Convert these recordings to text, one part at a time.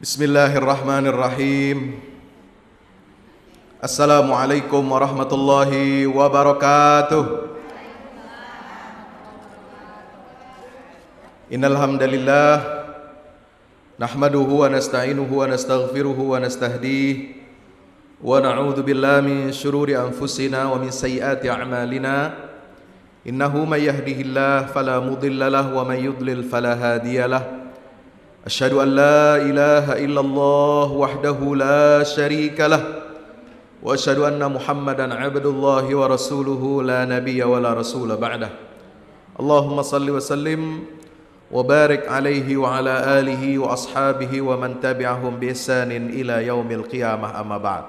Bismillahirrahmanirrahim Assalamualaikum warahmatullahi wabarakatuh Innal hamdalillah nahmaduhu wa nasta'inuhu wa nastaghfiruhu wa nastahdih wa na'udzu billahi min shururi anfusina wa min sayyiati a'malina innahu may yahdihillahu fala mudilla lahu wa may yudlil fala hadiya lahu أشهد أن لا إله إلا الله وحده لا شريك له وأشهد أن محمدا عبد الله ورسوله لا نبي ولا رسول بعده اللهم صل وسلم وبارك عليه وعلى آله وأصحابه ومن تبعهم بإحسان إلى يوم القيامة أما بعد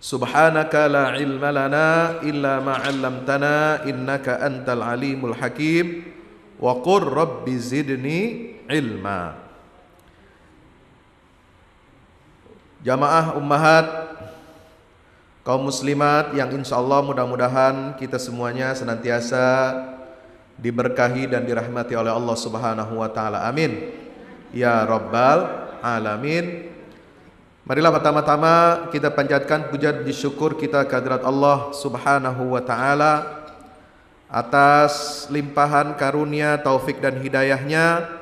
سبحانك لا علم لنا إلا ما علمتنا إنك أنت العليم الحكيم وقل رب زدني ilma Jamaah ummahat kaum muslimat yang insya Allah mudah-mudahan kita semuanya senantiasa diberkahi dan dirahmati oleh Allah Subhanahu wa taala. Amin. Ya rabbal alamin. Marilah pertama-tama kita panjatkan puja dan syukur kita kehadirat Allah Subhanahu wa taala atas limpahan karunia, taufik dan hidayahnya nya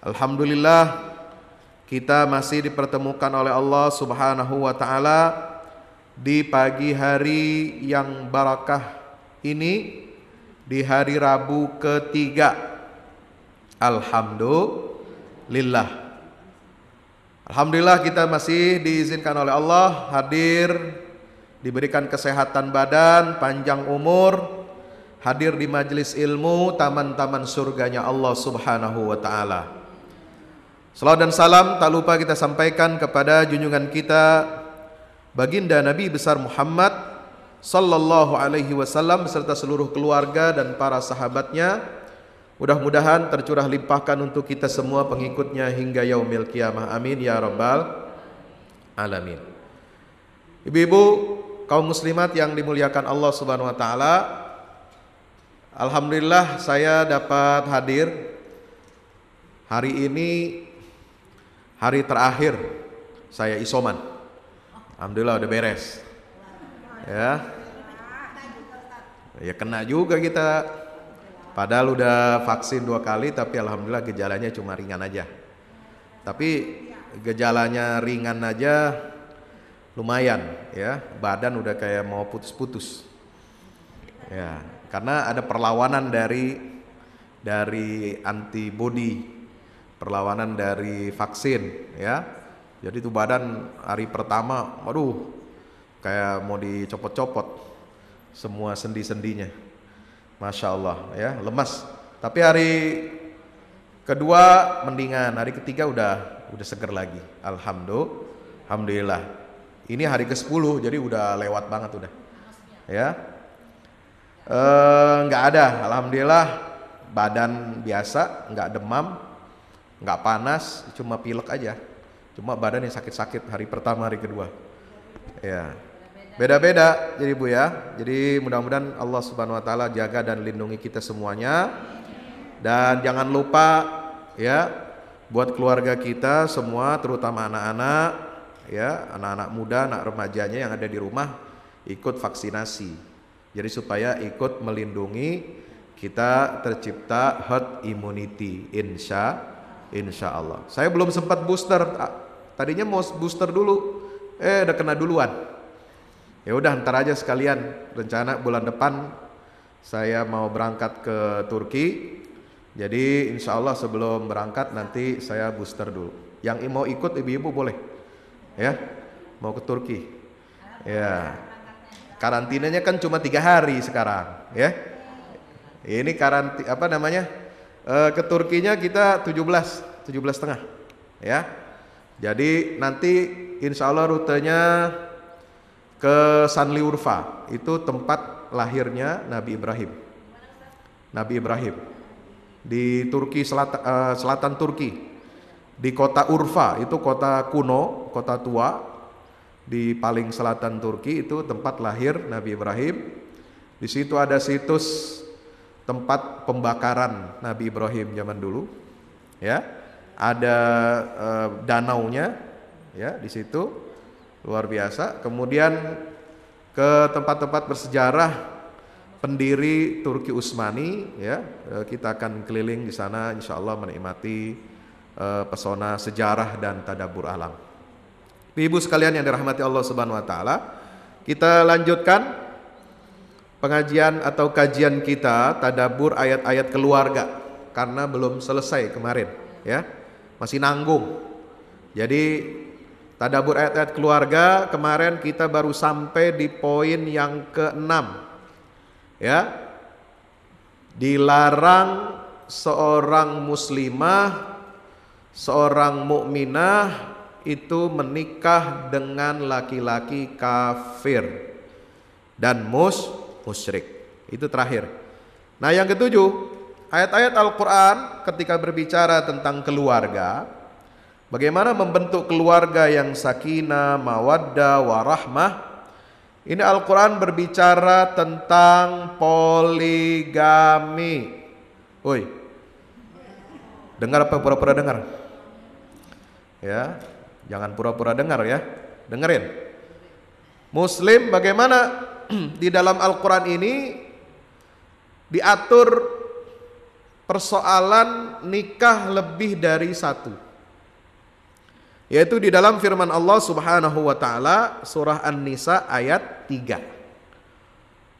Alhamdulillah kita masih dipertemukan oleh Allah Subhanahu wa taala di pagi hari yang barakah ini di hari Rabu ketiga. Alhamdulillah. Alhamdulillah kita masih diizinkan oleh Allah hadir diberikan kesehatan badan, panjang umur, hadir di majelis ilmu, taman-taman surganya Allah Subhanahu wa taala. Salam dan salam tak lupa kita sampaikan kepada junjungan kita baginda Nabi besar Muhammad sallallahu alaihi wasallam serta seluruh keluarga dan para sahabatnya. Mudah-mudahan tercurah limpahkan untuk kita semua pengikutnya hingga yaumil kiamah. Amin ya rabbal alamin. Ibu-ibu, kaum muslimat yang dimuliakan Allah Subhanahu wa taala, alhamdulillah saya dapat hadir hari ini hari terakhir saya isoman. Alhamdulillah udah beres. Ya. Ya kena juga kita. Padahal udah vaksin dua kali tapi alhamdulillah gejalanya cuma ringan aja. Tapi gejalanya ringan aja lumayan ya, badan udah kayak mau putus-putus. Ya, karena ada perlawanan dari dari antibodi perlawanan dari vaksin ya. Jadi itu badan hari pertama, waduh, kayak mau dicopot-copot semua sendi-sendinya. Masya Allah ya, lemas. Tapi hari kedua mendingan, hari ketiga udah udah seger lagi. Alhamdulillah. Ini hari ke-10 jadi udah lewat banget udah. Ya. Eh, nggak e, ada, alhamdulillah badan biasa, nggak demam, nggak panas, cuma pilek aja. Cuma badan yang sakit-sakit hari pertama, hari kedua. Ya. Beda-beda jadi Bu ya. Jadi mudah-mudahan Allah Subhanahu wa taala jaga dan lindungi kita semuanya. Dan jangan lupa ya buat keluarga kita semua terutama anak-anak ya, anak-anak muda, anak remajanya yang ada di rumah ikut vaksinasi. Jadi supaya ikut melindungi kita tercipta herd immunity insya Insya Allah. Saya belum sempat booster. Tadinya mau booster dulu, eh udah kena duluan. Ya udah ntar aja sekalian. Rencana bulan depan saya mau berangkat ke Turki. Jadi insya Allah sebelum berangkat nanti saya booster dulu. Yang mau ikut ibu-ibu boleh, ya mau ke Turki. Ya karantinanya kan cuma tiga hari sekarang, ya. Ini karanti apa namanya? eh, ke Turkinya kita 17, 17 setengah ya. Jadi nanti insya Allah rutenya ke Sanliurfa, itu tempat lahirnya Nabi Ibrahim. Nabi Ibrahim di Turki selatan, eh, selatan Turki di kota Urfa itu kota kuno kota tua di paling selatan Turki itu tempat lahir Nabi Ibrahim di situ ada situs tempat pembakaran Nabi Ibrahim zaman dulu ya ada e, eh, nya ya di situ luar biasa kemudian ke tempat-tempat bersejarah pendiri Turki Utsmani ya e, kita akan keliling di sana insya Allah menikmati e, pesona sejarah dan tadabur alam Ibu sekalian yang dirahmati Allah Subhanahu wa taala kita lanjutkan pengajian atau kajian kita tadabur ayat-ayat keluarga karena belum selesai kemarin ya. Masih nanggung. Jadi tadabur ayat-ayat keluarga kemarin kita baru sampai di poin yang keenam. Ya. Dilarang seorang muslimah, seorang mukminah itu menikah dengan laki-laki kafir dan mus musyrik. Itu terakhir. Nah, yang ketujuh, ayat-ayat Al-Qur'an ketika berbicara tentang keluarga, bagaimana membentuk keluarga yang sakinah, mawaddah, warahmah. Ini Al-Qur'an berbicara tentang poligami. Woi. Dengar apa pura-pura dengar? Ya, jangan pura-pura dengar ya. Dengerin. Muslim bagaimana di dalam Al-Quran ini diatur persoalan nikah lebih dari satu. Yaitu di dalam firman Allah subhanahu wa ta'ala surah An-Nisa ayat 3.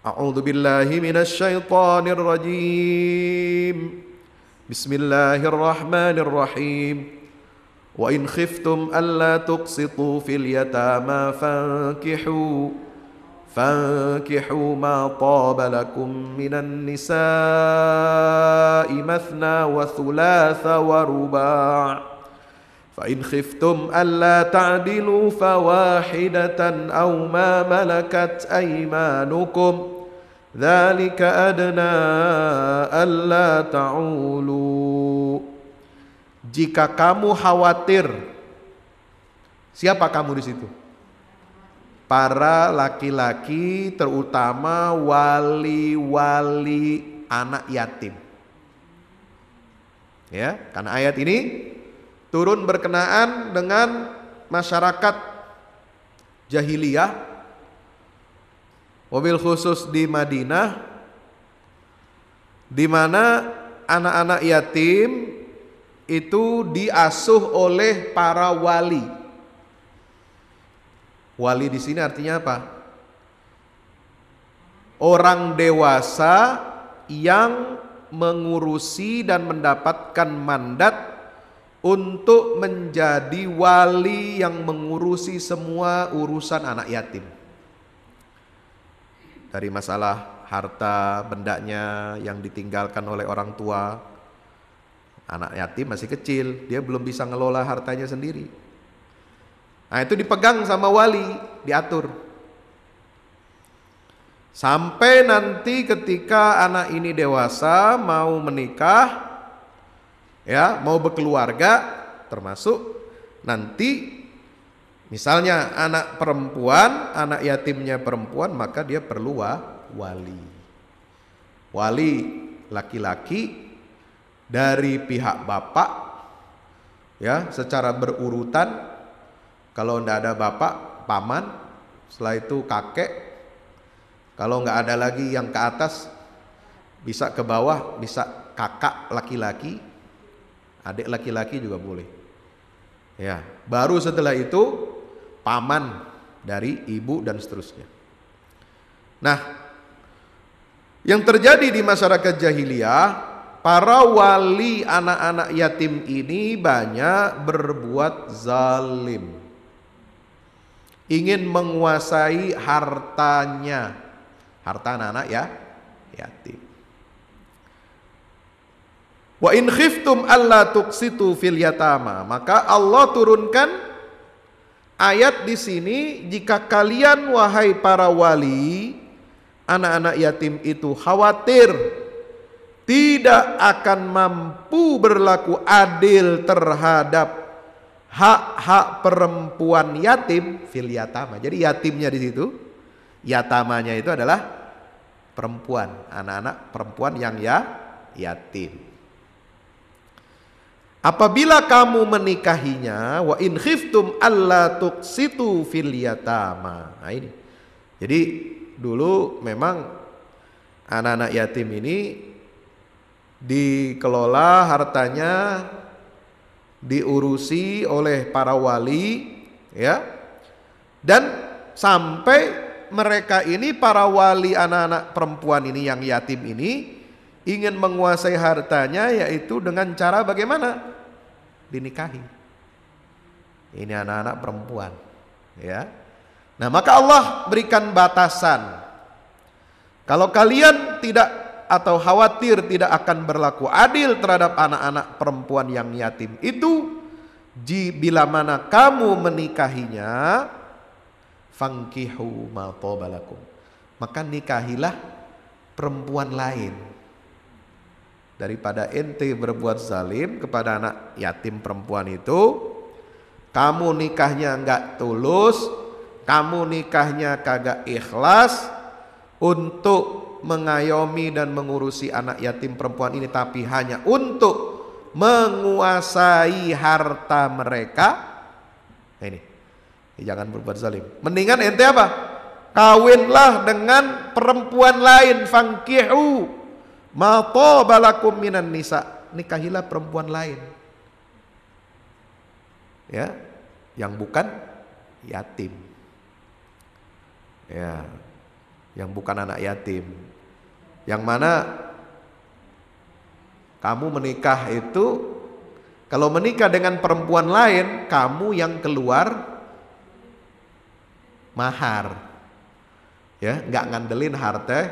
A'udhu billahi minasyaitanir rajim. Bismillahirrahmanirrahim. Wa in khiftum alla tuqsitu fil yatama fankihu. فانكحوا ما طاب لكم من النساء مثنى وثلاث ورباع فان خفتم الا تعدلوا فواحده او ما ملكت ايمانكم ذلك ادنى الا تعولوا jika kamu khawatir siapa kamu di situ para laki-laki terutama wali-wali anak yatim. Ya, karena ayat ini turun berkenaan dengan masyarakat jahiliyah mobil khusus di Madinah di mana anak-anak yatim itu diasuh oleh para wali Wali di sini artinya apa? Orang dewasa yang mengurusi dan mendapatkan mandat untuk menjadi wali yang mengurusi semua urusan anak yatim. Dari masalah harta bendanya yang ditinggalkan oleh orang tua. Anak yatim masih kecil, dia belum bisa ngelola hartanya sendiri. Nah itu dipegang sama wali, diatur. Sampai nanti ketika anak ini dewasa mau menikah, ya mau berkeluarga, termasuk nanti misalnya anak perempuan, anak yatimnya perempuan, maka dia perlu wali. Wali laki-laki dari pihak bapak, ya secara berurutan kalau tidak ada bapak, paman, setelah itu kakek. Kalau nggak ada lagi yang ke atas, bisa ke bawah, bisa kakak laki-laki, adik laki-laki juga boleh. Ya, baru setelah itu paman dari ibu dan seterusnya. Nah, yang terjadi di masyarakat jahiliyah para wali anak-anak yatim ini banyak berbuat zalim ingin menguasai hartanya. Harta anak-anak ya, yatim. Wa in khiftum alla tuqsitu fil yatama, maka Allah turunkan ayat di sini jika kalian wahai para wali anak-anak yatim itu khawatir tidak akan mampu berlaku adil terhadap hak-hak perempuan yatim fil yatama. Jadi yatimnya di situ, yatamanya itu adalah perempuan, anak-anak perempuan yang ya yatim. Apabila kamu menikahinya wa in khiftum alla tuqsitu fil yatama. Nah ini. Jadi dulu memang anak-anak yatim ini dikelola hartanya diurusi oleh para wali ya dan sampai mereka ini para wali anak-anak perempuan ini yang yatim ini ingin menguasai hartanya yaitu dengan cara bagaimana dinikahi ini anak-anak perempuan ya nah maka Allah berikan batasan kalau kalian tidak atau khawatir tidak akan berlaku adil terhadap anak-anak perempuan yang yatim itu bila mana kamu menikahinya fangkihu ma maka nikahilah perempuan lain daripada ente berbuat zalim kepada anak yatim perempuan itu kamu nikahnya enggak tulus kamu nikahnya kagak ikhlas untuk mengayomi dan mengurusi anak yatim perempuan ini tapi hanya untuk menguasai harta mereka. Nah ini. jangan berbuat zalim. Mendingan ente apa? Kawinlah dengan perempuan lain fangkihu Mato balakum minan nisa. Nikahilah perempuan lain. Ya, yang bukan yatim. Ya, yang bukan anak yatim. Yang mana kamu menikah itu kalau menikah dengan perempuan lain, kamu yang keluar mahar. Ya, nggak ngandelin harta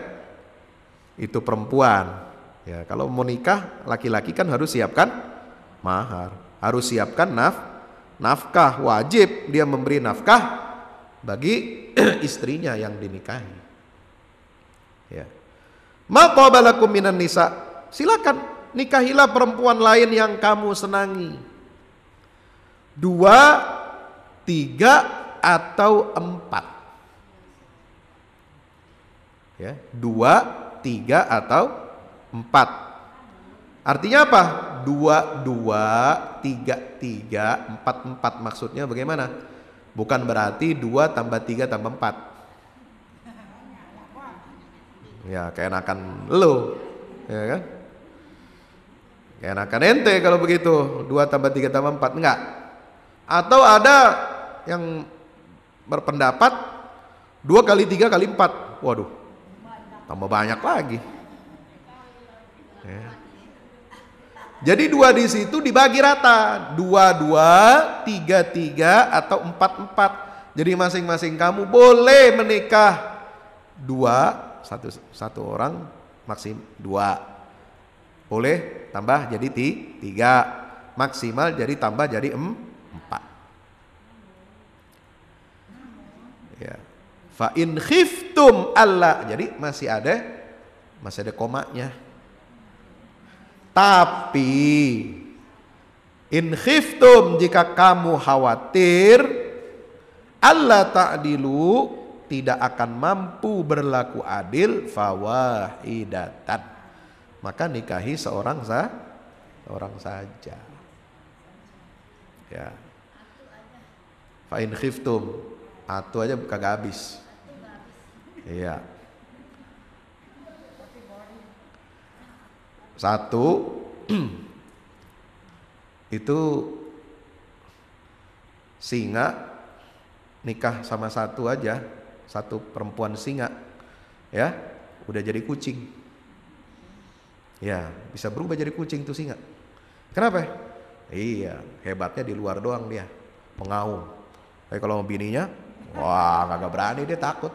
itu perempuan. Ya, kalau mau nikah laki-laki kan harus siapkan mahar, harus siapkan naf nafkah wajib dia memberi nafkah bagi istrinya yang dinikahi. Ya. Matobalakum minan nisa. Silakan nikahilah perempuan lain yang kamu senangi. Dua, tiga, atau empat. Ya, dua, tiga, atau empat. Artinya apa? Dua, dua, tiga, tiga, empat, empat. Maksudnya bagaimana? Bukan berarti dua tambah tiga tambah empat. Ya keenakan lo, ya kan? Keenakan ente kalau begitu, dua tambah tiga tambah empat enggak. Atau ada yang berpendapat dua kali tiga kali empat, waduh, tambah banyak lagi. Ya. Jadi dua di situ dibagi rata, dua dua, tiga tiga atau empat empat. Jadi masing-masing kamu boleh menikah dua satu satu orang maksim dua boleh tambah jadi tiga maksimal jadi tambah jadi em, empat ya fa in khiftum Allah jadi masih ada masih ada komanya tapi in khiftum jika kamu khawatir Allah ta'dilu tidak akan mampu berlaku adil fawahidatan maka nikahi seorang sah orang saja ya fa'in khiftum atu aja kagak habis iya satu itu singa nikah sama satu aja satu perempuan singa ya udah jadi kucing ya bisa berubah jadi kucing tuh singa kenapa iya hebatnya di luar doang dia pengaum tapi kalau bininya wah kagak berani dia takut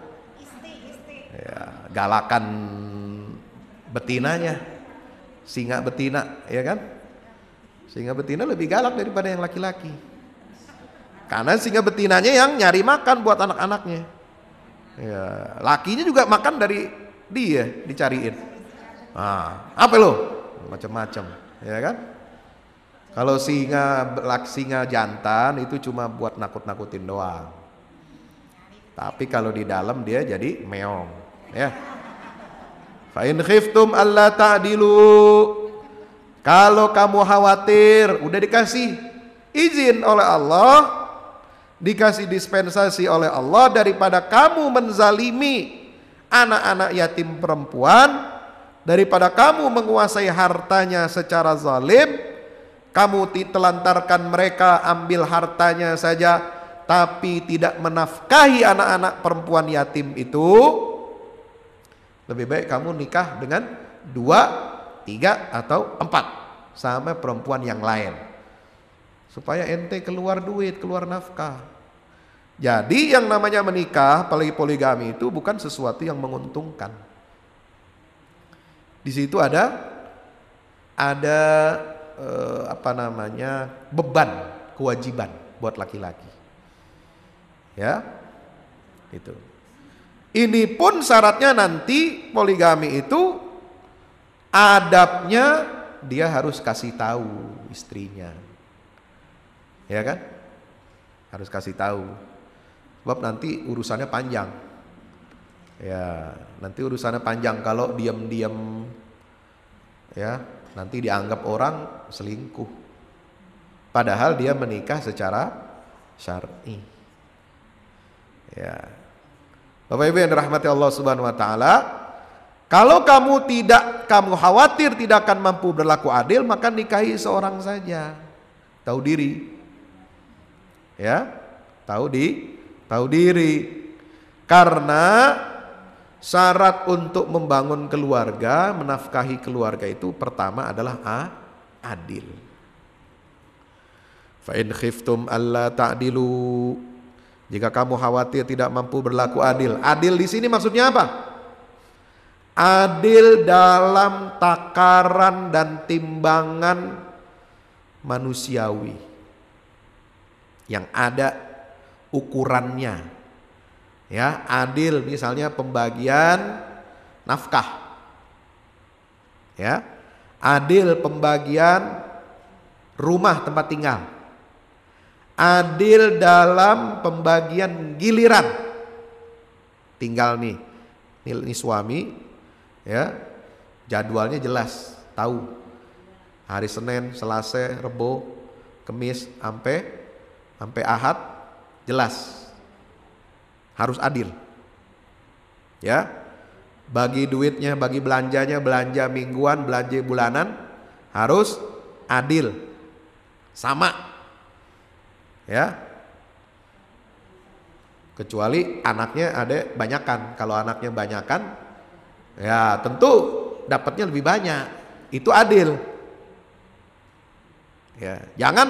ya galakan betinanya singa betina ya kan singa betina lebih galak daripada yang laki-laki karena singa betinanya yang nyari makan buat anak-anaknya Ya, lakinya juga makan dari dia dicariin. Nah, apa lo? Macam-macam, ya kan? Kalau singa singa jantan itu cuma buat nakut-nakutin doang. Tapi kalau di dalam dia jadi meong, ya. Fa in khiftum alla ta'dilu. Kalau kamu khawatir, udah dikasih izin oleh Allah dikasih dispensasi oleh Allah daripada kamu menzalimi anak-anak yatim perempuan daripada kamu menguasai hartanya secara zalim kamu telantarkan mereka ambil hartanya saja tapi tidak menafkahi anak-anak perempuan yatim itu lebih baik kamu nikah dengan dua tiga atau empat sama perempuan yang lain supaya ente keluar duit keluar nafkah jadi yang namanya menikah, apalagi poligami itu bukan sesuatu yang menguntungkan. Di situ ada ada eh, apa namanya beban kewajiban buat laki-laki. Ya, itu. Ini pun syaratnya nanti poligami itu adabnya dia harus kasih tahu istrinya, ya kan? Harus kasih tahu Sebab nanti urusannya panjang. Ya, nanti urusannya panjang kalau diam-diam ya, nanti dianggap orang selingkuh. Padahal dia menikah secara syar'i. Ya. Bapak Ibu yang dirahmati Allah Subhanahu wa taala, kalau kamu tidak kamu khawatir tidak akan mampu berlaku adil, maka nikahi seorang saja. Tahu diri. Ya. Tahu di tahu diri. Karena syarat untuk membangun keluarga, menafkahi keluarga itu pertama adalah a adil. Fa in khiftum alla ta'dilu. Jika kamu khawatir tidak mampu berlaku adil. Adil di sini maksudnya apa? Adil dalam takaran dan timbangan manusiawi yang ada ukurannya. Ya, adil misalnya pembagian nafkah. Ya. Adil pembagian rumah tempat tinggal. Adil dalam pembagian giliran. Tinggal nih. Nih, ini suami ya. Jadwalnya jelas, tahu. Hari Senin, Selasa, Rebo, Kemis sampai sampai Ahad Jelas. Harus adil. Ya. Bagi duitnya, bagi belanjanya, belanja mingguan, belanja bulanan harus adil. Sama. Ya. Kecuali anaknya ada banyakkan, Kalau anaknya banyakkan, ya tentu dapatnya lebih banyak. Itu adil. Ya, jangan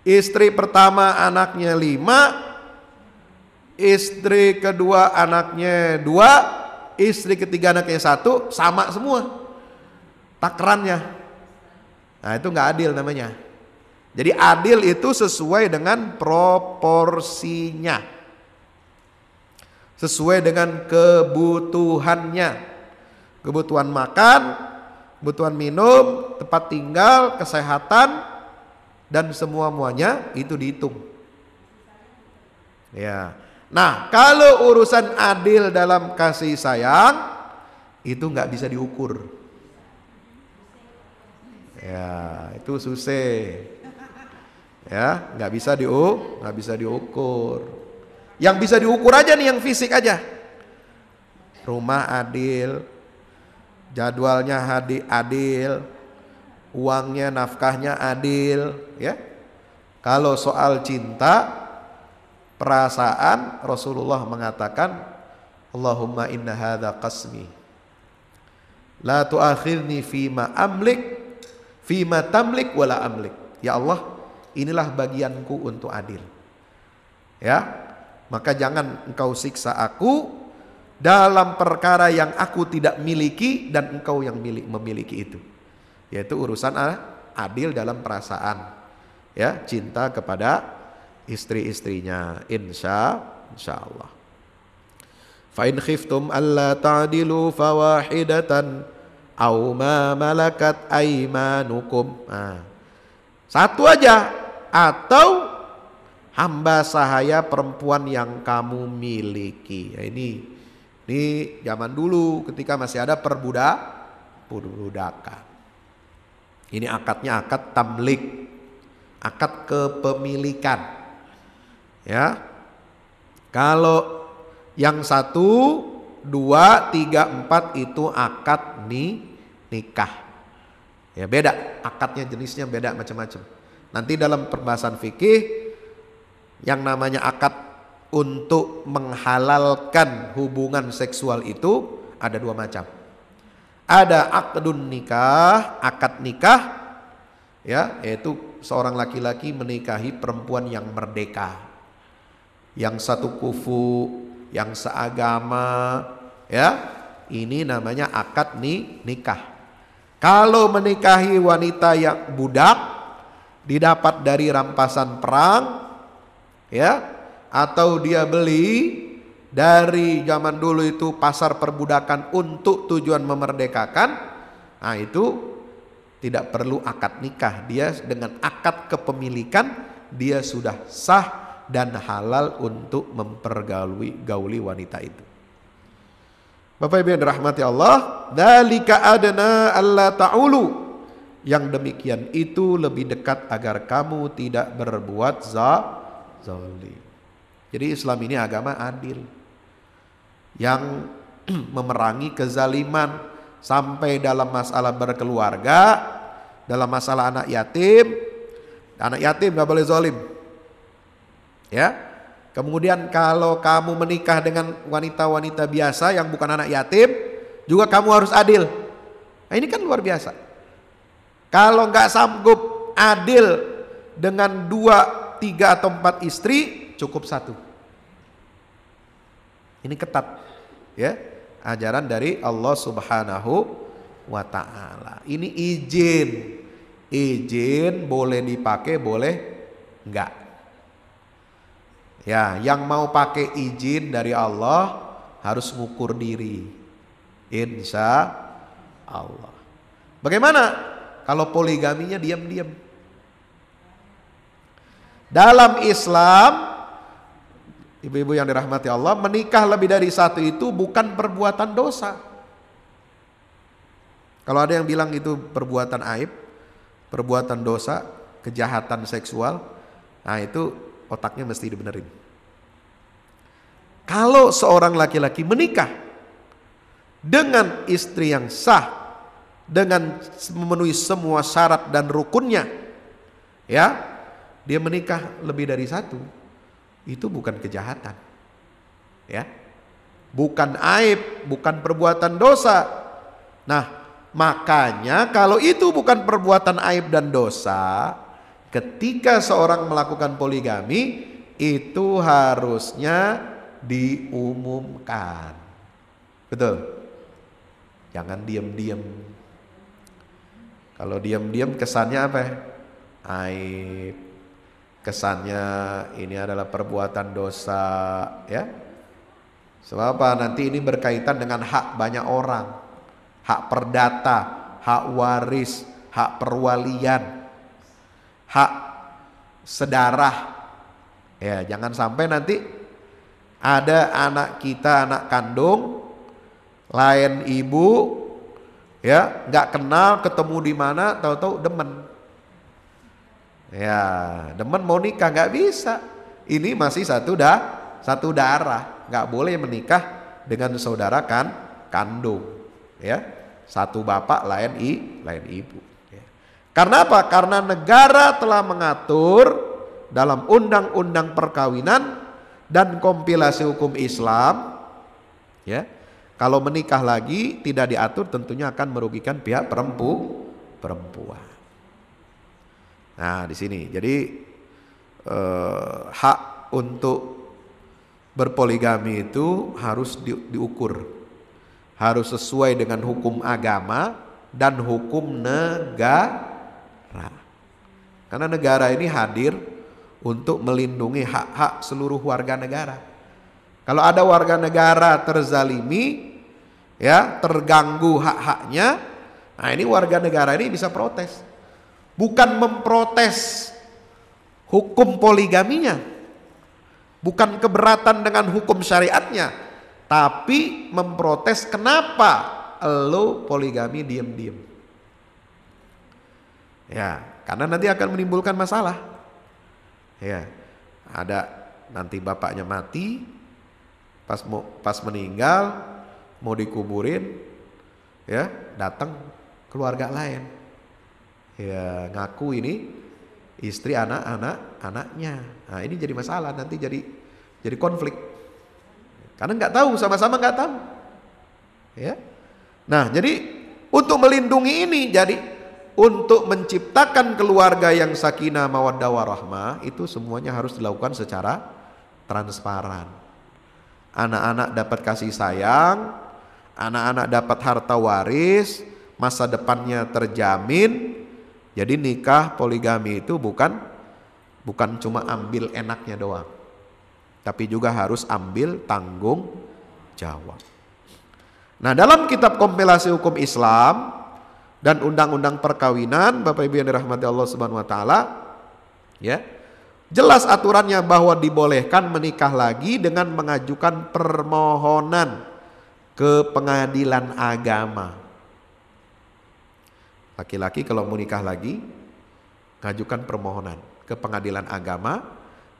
Istri pertama anaknya lima, istri kedua anaknya dua, istri ketiga anaknya satu, sama semua takrannya. Nah itu nggak adil namanya. Jadi adil itu sesuai dengan proporsinya, sesuai dengan kebutuhannya, kebutuhan makan, kebutuhan minum, tempat tinggal, kesehatan, dan semua-muanya itu dihitung. Ya. Nah, kalau urusan adil dalam kasih sayang itu nggak bisa diukur. Ya, itu susah. Ya, nggak bisa diu, nggak bisa diukur. Yang bisa diukur aja nih yang fisik aja. Rumah adil, jadwalnya adil, uangnya, nafkahnya adil, ya. Kalau soal cinta, perasaan Rasulullah mengatakan, Allahumma inna hadha qasmi. La tuakhirni fima amlik fima tamlik wala amlik. Ya Allah, inilah bagianku untuk adil. Ya. Maka jangan engkau siksa aku dalam perkara yang aku tidak miliki dan engkau yang milik memiliki itu yaitu urusan adil dalam perasaan ya cinta kepada istri-istrinya insya insya Allah fa in khiftum alla ta'dilu fawahidatan aw ma malakat aymanukum nah, satu aja atau hamba sahaya perempuan yang kamu miliki ya ini ini zaman dulu ketika masih ada perbudak perbudakan ini akadnya akad tamlik, akad kepemilikan. Ya. Kalau yang satu, dua, tiga, empat itu akad ni, nikah. Ya beda, akadnya jenisnya beda macam-macam. Nanti dalam perbahasan fikih yang namanya akad untuk menghalalkan hubungan seksual itu ada dua macam ada akadun nikah, akad nikah ya, yaitu seorang laki-laki menikahi perempuan yang merdeka. Yang satu kufu, yang seagama, ya. Ini namanya akad ni nikah. Kalau menikahi wanita yang budak didapat dari rampasan perang ya atau dia beli dari zaman dulu itu pasar perbudakan untuk tujuan memerdekakan, nah itu tidak perlu akad nikah. Dia dengan akad kepemilikan dia sudah sah dan halal untuk mempergauli gauli wanita itu. Bapak Ibu yang dirahmati Allah, dalika adana Allah ta'ulu. Yang demikian itu lebih dekat agar kamu tidak berbuat zalim. Jadi Islam ini agama adil yang memerangi kezaliman sampai dalam masalah berkeluarga, dalam masalah anak yatim, anak yatim nggak boleh zolim, ya. Kemudian kalau kamu menikah dengan wanita-wanita biasa yang bukan anak yatim, juga kamu harus adil. Nah, ini kan luar biasa. Kalau nggak sanggup adil dengan dua, tiga atau empat istri, cukup satu. Ini ketat ya ajaran dari Allah Subhanahu wa taala. Ini izin. Izin boleh dipakai, boleh enggak. Ya, yang mau pakai izin dari Allah harus mengukur diri. Insya Allah. Bagaimana kalau poligaminya diam-diam? Dalam Islam Ibu-ibu yang dirahmati Allah, menikah lebih dari satu itu bukan perbuatan dosa. Kalau ada yang bilang itu perbuatan aib, perbuatan dosa, kejahatan seksual, nah itu otaknya mesti dibenerin. Kalau seorang laki-laki menikah dengan istri yang sah, dengan memenuhi semua syarat dan rukunnya, ya, dia menikah lebih dari satu, itu bukan kejahatan. Ya. Bukan aib, bukan perbuatan dosa. Nah, makanya kalau itu bukan perbuatan aib dan dosa, ketika seorang melakukan poligami itu harusnya diumumkan. Betul. Jangan diam-diam. Kalau diam-diam kesannya apa? Ya? Aib kesannya ini adalah perbuatan dosa ya sebab apa nanti ini berkaitan dengan hak banyak orang hak perdata hak waris hak perwalian hak sedarah ya jangan sampai nanti ada anak kita anak kandung lain ibu ya nggak kenal ketemu di mana tahu-tahu demen Ya, demen mau nikah nggak bisa. Ini masih satu da satu darah, nggak boleh menikah dengan saudara kan kandung, ya. Satu bapak lain i, lain ibu. Ya. Karena apa? Karena negara telah mengatur dalam undang-undang perkawinan dan kompilasi hukum Islam, ya. Kalau menikah lagi tidak diatur tentunya akan merugikan pihak perempu, perempuan. Nah, di sini. Jadi eh, hak untuk berpoligami itu harus di, diukur. Harus sesuai dengan hukum agama dan hukum negara. Karena negara ini hadir untuk melindungi hak-hak seluruh warga negara. Kalau ada warga negara terzalimi, ya terganggu hak-haknya, nah ini warga negara ini bisa protes bukan memprotes hukum poligaminya, bukan keberatan dengan hukum syariatnya, tapi memprotes kenapa lo poligami diem-diem. Ya, karena nanti akan menimbulkan masalah. Ya, ada nanti bapaknya mati, pas mau pas meninggal mau dikuburin, ya datang keluarga lain ya ngaku ini istri anak-anak anaknya. Nah, ini jadi masalah nanti jadi jadi konflik. Karena nggak tahu sama-sama nggak tahu. Ya. Nah, jadi untuk melindungi ini jadi untuk menciptakan keluarga yang sakinah mawaddah warahmah itu semuanya harus dilakukan secara transparan. Anak-anak dapat kasih sayang, anak-anak dapat harta waris, masa depannya terjamin, jadi nikah poligami itu bukan bukan cuma ambil enaknya doang. Tapi juga harus ambil tanggung jawab. Nah, dalam kitab kompilasi hukum Islam dan undang-undang perkawinan Bapak Ibu yang dirahmati Allah Subhanahu wa taala ya. Jelas aturannya bahwa dibolehkan menikah lagi dengan mengajukan permohonan ke pengadilan agama. Laki-laki kalau mau nikah lagi, ngajukan permohonan ke pengadilan agama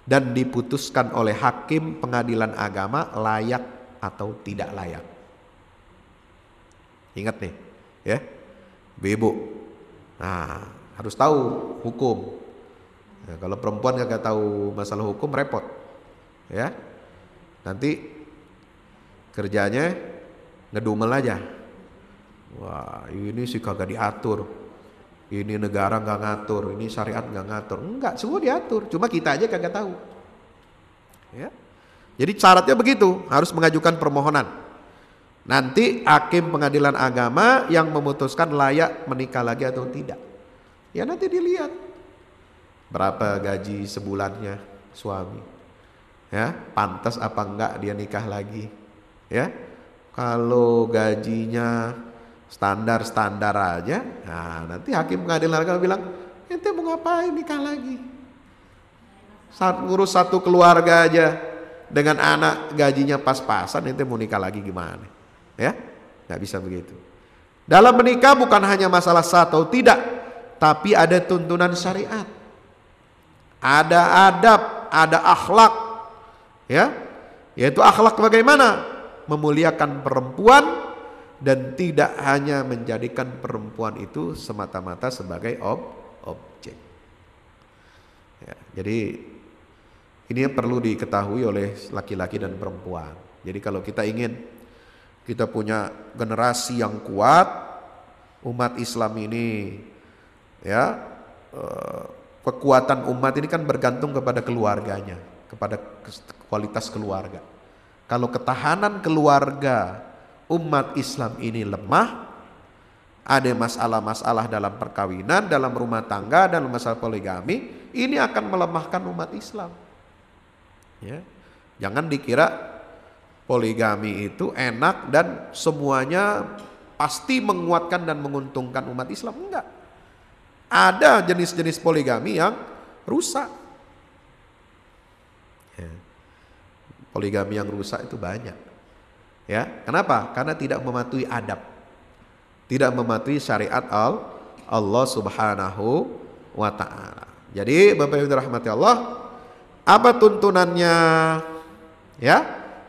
dan diputuskan oleh hakim pengadilan agama layak atau tidak layak. Ingat nih, ya. Bebo. Nah, harus tahu hukum. Nah, kalau perempuan gak tahu masalah hukum repot. Ya. Nanti kerjanya ngedumel aja Wah ini sih kagak diatur. Ini negara gak ngatur, ini syariat gak ngatur. Enggak, semua diatur. Cuma kita aja kagak tahu. Ya. Jadi syaratnya begitu, harus mengajukan permohonan. Nanti hakim pengadilan agama yang memutuskan layak menikah lagi atau tidak. Ya nanti dilihat berapa gaji sebulannya suami. Ya, pantas apa enggak dia nikah lagi. Ya. Kalau gajinya standar-standar aja. Nah, nanti hakim pengadilan agama bilang, ente mau ngapain nikah lagi? Saat ngurus satu keluarga aja dengan anak gajinya pas-pasan, ente mau nikah lagi gimana? Ya, nggak bisa begitu. Dalam menikah bukan hanya masalah sah atau tidak, tapi ada tuntunan syariat, ada adab, ada akhlak, ya, yaitu akhlak bagaimana memuliakan perempuan dan tidak hanya menjadikan perempuan itu semata-mata sebagai ob objek. Ya, jadi ini yang perlu diketahui oleh laki-laki dan perempuan. Jadi kalau kita ingin kita punya generasi yang kuat, umat Islam ini ya eh, kekuatan umat ini kan bergantung kepada keluarganya, kepada kualitas keluarga. Kalau ketahanan keluarga umat Islam ini lemah ada masalah-masalah dalam perkawinan, dalam rumah tangga, dalam masalah poligami, ini akan melemahkan umat Islam. Ya. Jangan dikira poligami itu enak dan semuanya pasti menguatkan dan menguntungkan umat Islam. Enggak. Ada jenis-jenis poligami yang rusak. Ya. Poligami yang rusak itu banyak. Ya, kenapa? Karena tidak mematuhi adab. Tidak mematuhi syariat al Allah Subhanahu wa taala. Jadi Bapak Ibu rahmati Allah, apa tuntunannya? Ya,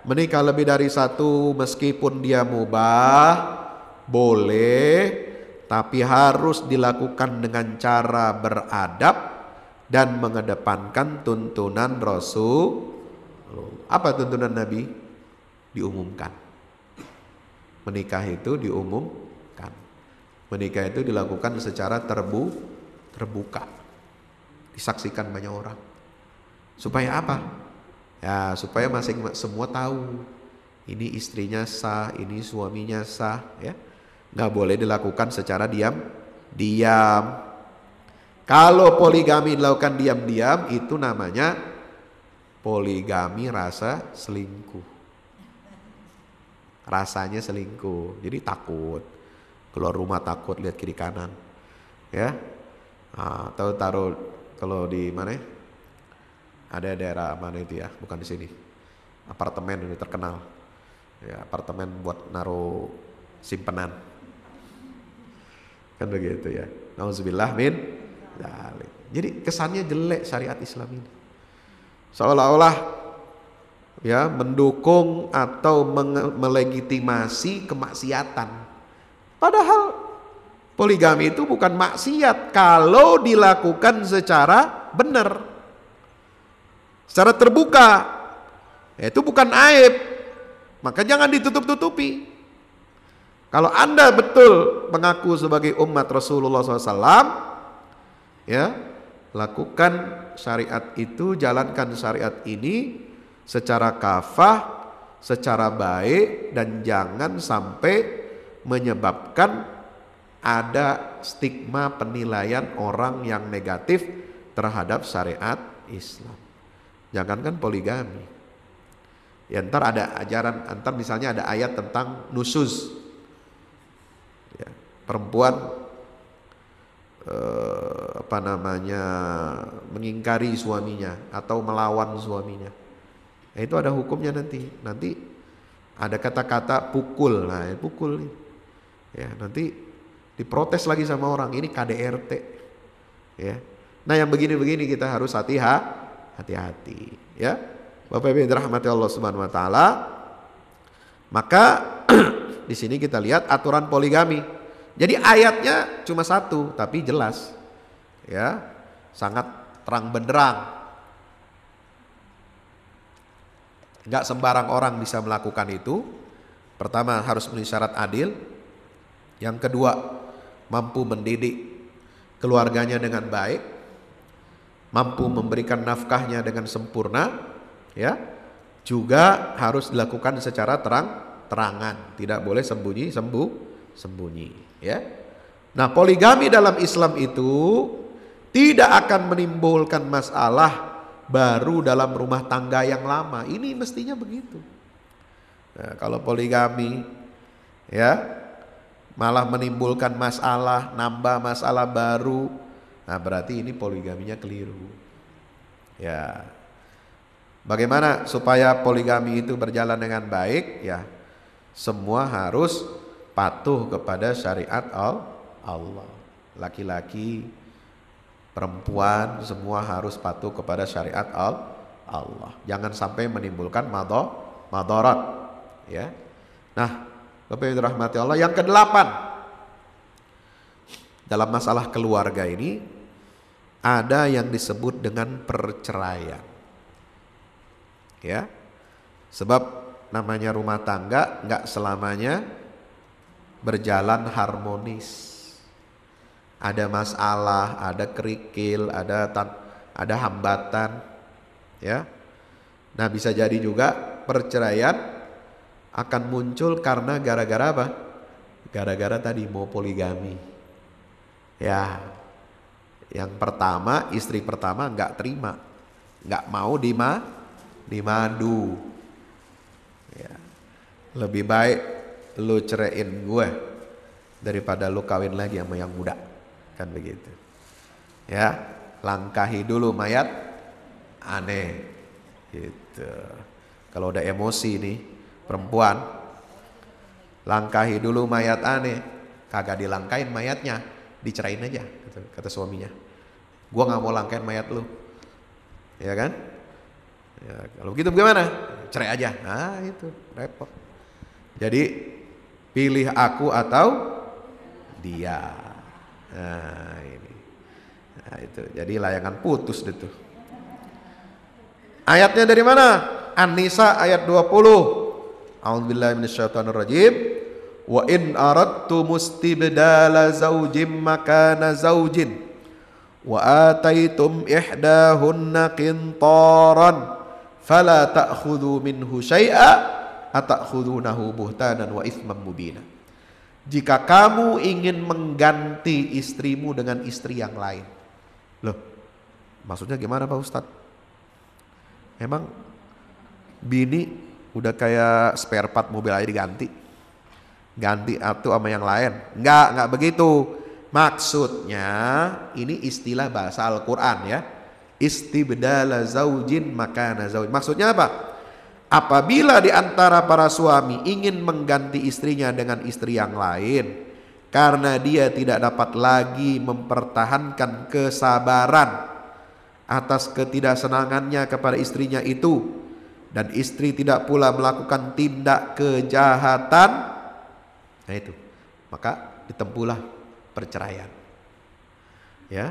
menikah lebih dari satu meskipun dia mubah boleh tapi harus dilakukan dengan cara beradab dan mengedepankan tuntunan Rasul. Apa tuntunan Nabi? Diumumkan. Menikah itu diumumkan. Menikah itu dilakukan secara terbu terbuka. Disaksikan banyak orang. Supaya apa? Ya, supaya masing semua tahu ini istrinya sah, ini suaminya sah, ya. Nggak boleh dilakukan secara diam, diam. Kalau poligami dilakukan diam-diam, itu namanya poligami rasa selingkuh rasanya selingkuh jadi takut keluar rumah takut lihat kiri kanan ya atau ah, taruh kalau di mana ada daerah mana itu ya bukan di sini apartemen ini terkenal ya apartemen buat naruh simpenan kan begitu ya nauzubillah min jadi kesannya jelek syariat Islam ini seolah-olah ya mendukung atau melegitimasi kemaksiatan. Padahal poligami itu bukan maksiat kalau dilakukan secara benar. Secara terbuka. itu bukan aib. Maka jangan ditutup-tutupi. Kalau Anda betul mengaku sebagai umat Rasulullah SAW, ya, lakukan syariat itu, jalankan syariat ini secara kafah, secara baik dan jangan sampai menyebabkan ada stigma penilaian orang yang negatif terhadap syariat Islam. Jangankan poligami. Ya ntar ada ajaran, ntar misalnya ada ayat tentang nusus. Ya, perempuan eh, apa namanya mengingkari suaminya atau melawan suaminya Nah, itu ada hukumnya nanti. Nanti ada kata-kata pukul. Nah, ya pukul. Ya, nanti diprotes lagi sama orang. Ini KDRT. Ya. Nah, yang begini-begini kita harus hati-hati, hati-hati ya. Bapak Ibu rahmati Allah Subhanahu wa taala. Maka di sini kita lihat aturan poligami. Jadi ayatnya cuma satu tapi jelas. Ya. Sangat terang benderang Enggak sembarang orang bisa melakukan itu. Pertama harus memenuhi syarat adil. Yang kedua, mampu mendidik keluarganya dengan baik, mampu memberikan nafkahnya dengan sempurna, ya. Juga harus dilakukan secara terang-terangan, tidak boleh sembunyi-sembunyi, sembunyi, ya. Nah, poligami dalam Islam itu tidak akan menimbulkan masalah baru dalam rumah tangga yang lama. Ini mestinya begitu. Nah, kalau poligami ya malah menimbulkan masalah, nambah masalah baru. Nah, berarti ini poligaminya keliru. Ya. Bagaimana supaya poligami itu berjalan dengan baik? Ya. Semua harus patuh kepada syariat Allah. Laki-laki perempuan semua harus patuh kepada syariat Allah. Jangan sampai menimbulkan mador madorot. Ya. Nah, Bapak Ibu rahmati Allah. Yang kedelapan, dalam masalah keluarga ini, ada yang disebut dengan perceraian. Ya, sebab namanya rumah tangga nggak selamanya berjalan harmonis ada masalah, ada kerikil, ada tan ada hambatan ya. Nah, bisa jadi juga perceraian akan muncul karena gara-gara apa? Gara-gara tadi mau poligami. Ya. Yang pertama, istri pertama nggak terima. nggak mau dima dimadu. Ya. Lebih baik lu cerain gue daripada lu kawin lagi sama yang muda. Kan begitu. Ya, langkahi dulu mayat aneh. Gitu. Kalau udah emosi nih perempuan langkahi dulu mayat aneh, kagak dilangkain mayatnya, dicerain aja kata, kata suaminya. Gua nggak mau langkain mayat lu. Ya kan? Ya, kalau gitu gimana, Cerai aja. Nah, itu repot. Jadi pilih aku atau dia. Nah, ini. Nah, itu. Jadi layangan putus itu. Ayatnya dari mana? An-Nisa ayat 20. A'udzubillahi minasyaitonirrajim. Wa in aradtu mustibdala zaujim makana zaujin wa ataitum ihdahunna qintaran fala ta'khudhu minhu syai'a atakhudhunahu buhtanan wa ithman mubina jika kamu ingin mengganti istrimu dengan istri yang lain. Loh, maksudnya gimana Pak Ustadz? Emang bini udah kayak spare part mobil aja diganti? Ganti atau sama yang lain? Enggak, enggak begitu. Maksudnya ini istilah bahasa Al-Qur'an ya. Istibdala zaujin makana zauj. Maksudnya apa? Apabila di antara para suami ingin mengganti istrinya dengan istri yang lain karena dia tidak dapat lagi mempertahankan kesabaran atas ketidaksenangannya kepada istrinya itu dan istri tidak pula melakukan tindak kejahatan nah itu maka ditempulah perceraian ya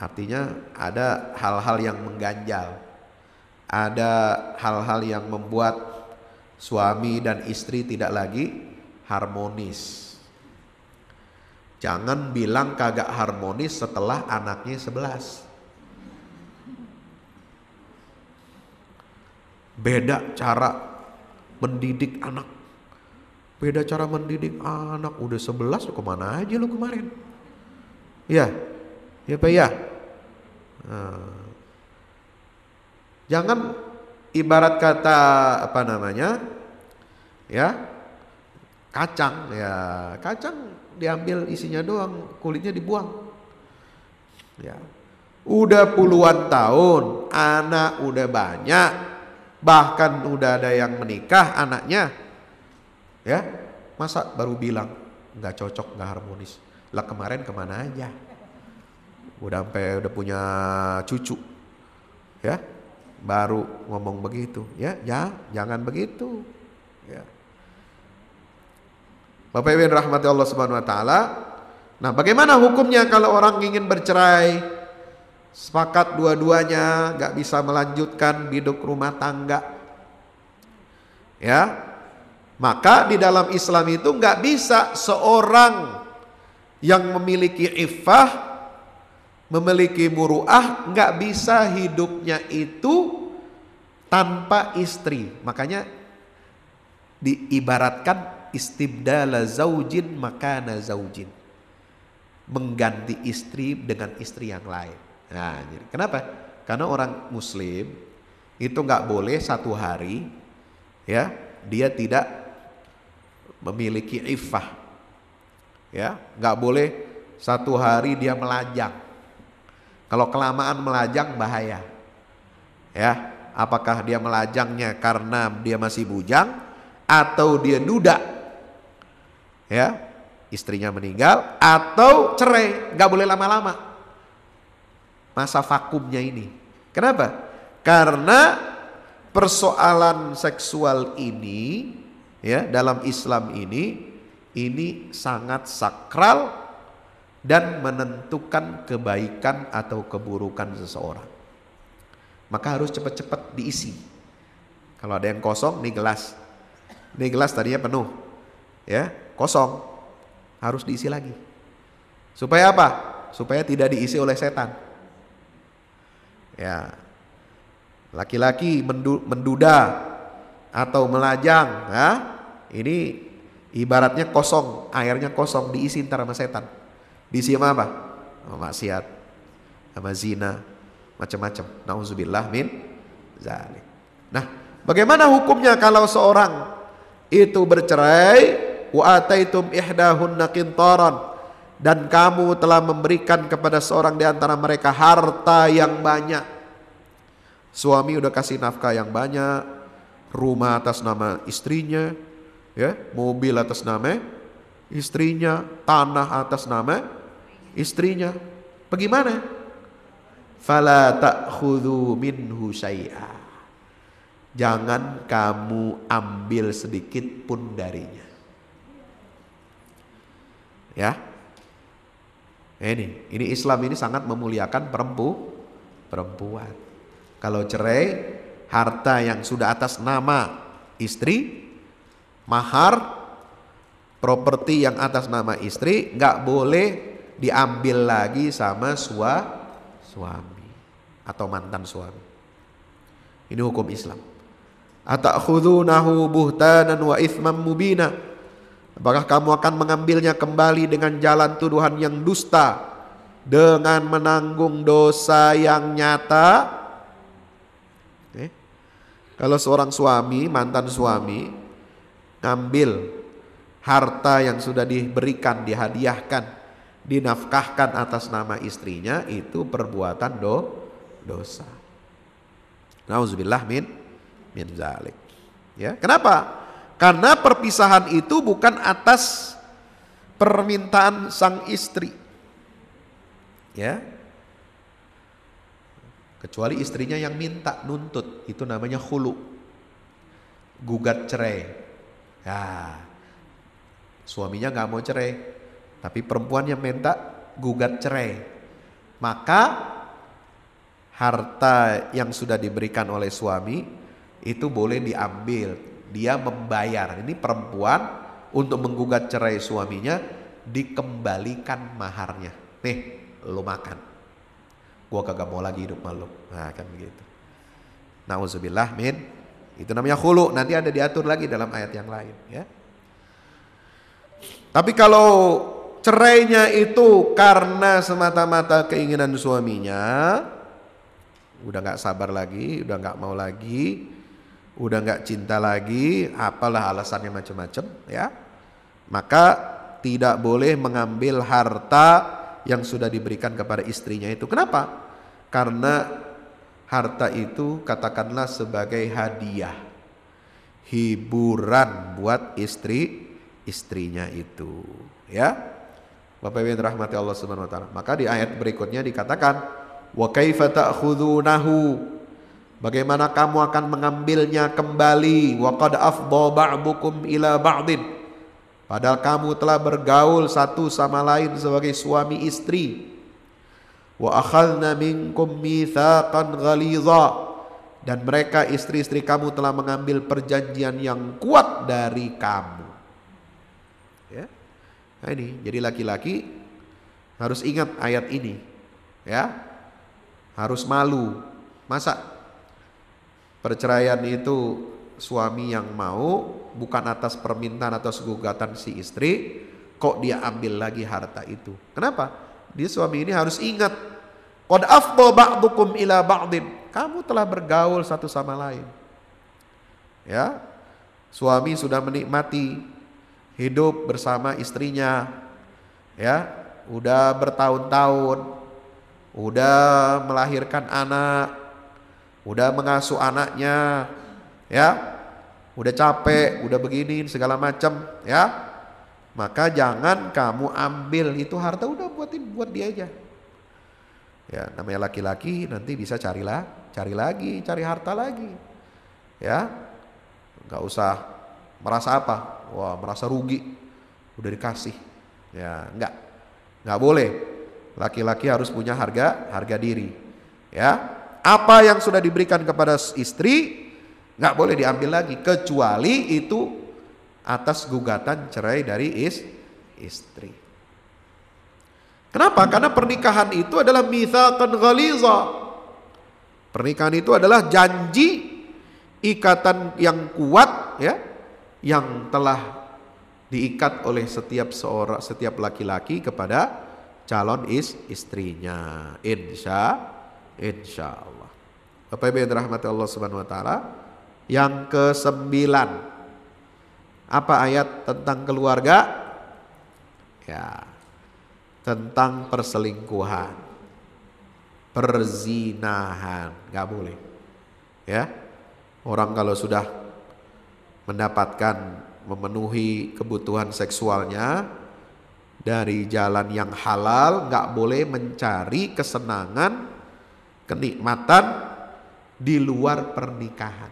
artinya ada hal-hal yang mengganjal ada hal-hal yang membuat suami dan istri tidak lagi harmonis. Jangan bilang kagak harmonis setelah anaknya sebelas. Beda cara mendidik anak. Beda cara mendidik anak. Udah sebelas lu kemana aja lu kemarin? Ya, ya Pak ya. Hmm. Jangan ibarat kata apa namanya? Ya. Kacang ya, kacang diambil isinya doang, kulitnya dibuang. Ya. Udah puluhan tahun, anak udah banyak, bahkan udah ada yang menikah anaknya. Ya, masa baru bilang nggak cocok, nggak harmonis. Lah kemarin kemana aja? Udah sampai udah punya cucu, ya baru ngomong begitu ya ya jangan begitu ya Bapak Ibu rahmati Allah Subhanahu wa taala nah bagaimana hukumnya kalau orang ingin bercerai sepakat dua-duanya nggak bisa melanjutkan hidup rumah tangga ya maka di dalam Islam itu nggak bisa seorang yang memiliki ifah memiliki muruah nggak bisa hidupnya itu tanpa istri. Makanya diibaratkan istibdala zaujin makana zaujin. Mengganti istri dengan istri yang lain. Nah, kenapa? Karena orang muslim itu nggak boleh satu hari ya dia tidak memiliki ifah ya nggak boleh satu hari dia melajang kalau kelamaan melajang bahaya. Ya, apakah dia melajangnya karena dia masih bujang atau dia duda? Ya, istrinya meninggal atau cerai, nggak boleh lama-lama. Masa vakumnya ini. Kenapa? Karena persoalan seksual ini ya dalam Islam ini ini sangat sakral dan menentukan kebaikan atau keburukan seseorang. Maka harus cepat-cepat diisi. Kalau ada yang kosong, nih gelas. Nih gelas tadinya penuh. Ya, kosong. Harus diisi lagi. Supaya apa? Supaya tidak diisi oleh setan. Ya. Laki-laki menduda atau melajang, ya. Ini ibaratnya kosong, airnya kosong diisi ntar sama setan. Diisi sama apa? Sama maksiat, sama zina, macam-macam. Nauzubillah min zalik. Nah, bagaimana hukumnya kalau seorang itu bercerai wa ataitum ihdahunna qintaran dan kamu telah memberikan kepada seorang di antara mereka harta yang banyak. Suami udah kasih nafkah yang banyak, rumah atas nama istrinya, ya, mobil atas nama istrinya, tanah atas nama istrinya. Bagaimana? Fala ta'khudhu minhu syai'a. Jangan kamu ambil sedikit pun darinya. Ya. Ini, ini Islam ini sangat memuliakan perempu, perempuan. Kalau cerai, harta yang sudah atas nama istri, mahar, properti yang atas nama istri nggak boleh diambil lagi sama sua, suami atau mantan suami. Ini hukum Islam. Atakhudhunahu buhtanan wa ithman mubina. Apakah kamu akan mengambilnya kembali dengan jalan tuduhan yang dusta dengan menanggung dosa yang nyata? Eh? Kalau seorang suami, mantan suami ngambil harta yang sudah diberikan, dihadiahkan dinafkahkan atas nama istrinya itu perbuatan do dosa. Nauzubillah min min zalik. Ya, kenapa? Karena perpisahan itu bukan atas permintaan sang istri. Ya. Kecuali istrinya yang minta nuntut, itu namanya hulu. Gugat cerai. Ya. Suaminya nggak mau cerai, tapi perempuan yang minta gugat cerai. Maka harta yang sudah diberikan oleh suami itu boleh diambil. Dia membayar. Ini perempuan untuk menggugat cerai suaminya dikembalikan maharnya. Nih, lu makan. Gua kagak mau lagi hidup malu. Nah, kan begitu. Nauzubillah min. Itu namanya khulu. Nanti ada diatur lagi dalam ayat yang lain, ya. Tapi kalau cerainya itu karena semata-mata keinginan suaminya udah nggak sabar lagi, udah nggak mau lagi, udah nggak cinta lagi, apalah alasannya macam-macam ya. Maka tidak boleh mengambil harta yang sudah diberikan kepada istrinya itu. Kenapa? Karena harta itu katakanlah sebagai hadiah hiburan buat istri istrinya itu, ya. Bapak Ibu dirahmati Allah Subhanahu wa taala. Maka di ayat berikutnya dikatakan wa kaifa ta'khudunahu Bagaimana kamu akan mengambilnya kembali? Wa qad afdha ba'dukum ila ba'din. Padahal kamu telah bergaul satu sama lain sebagai suami istri. Wa akhadna minkum mitsaqan ghalidha. Dan mereka istri-istri kamu telah mengambil perjanjian yang kuat dari kamu. Nah ini, jadi laki-laki harus ingat ayat ini. Ya. Harus malu. Masa perceraian itu suami yang mau bukan atas permintaan atau gugatan si istri, kok dia ambil lagi harta itu. Kenapa? Dia suami ini harus ingat Qad afdha ba'dukum ila ba'din. Kamu telah bergaul satu sama lain. Ya. Suami sudah menikmati hidup bersama istrinya ya udah bertahun-tahun udah melahirkan anak udah mengasuh anaknya ya udah capek udah begini segala macam ya maka jangan kamu ambil itu harta udah buatin buat dia aja ya namanya laki-laki nanti bisa carilah cari lagi cari harta lagi ya nggak usah merasa apa wah merasa rugi udah dikasih ya enggak enggak boleh laki-laki harus punya harga harga diri ya apa yang sudah diberikan kepada istri nggak boleh diambil lagi kecuali itu atas gugatan cerai dari is, istri kenapa karena pernikahan itu adalah mitsaqan ghaliza pernikahan itu adalah janji ikatan yang kuat ya yang telah diikat oleh setiap seorang setiap laki-laki kepada calon is istrinya. Insya insya Allah. Bapak Ibu yang dirahmati Allah Subhanahu wa taala, yang kesembilan apa ayat tentang keluarga? Ya. Tentang perselingkuhan. Perzinahan, nggak boleh. Ya. Orang kalau sudah mendapatkan memenuhi kebutuhan seksualnya dari jalan yang halal, nggak boleh mencari kesenangan, kenikmatan di luar pernikahan.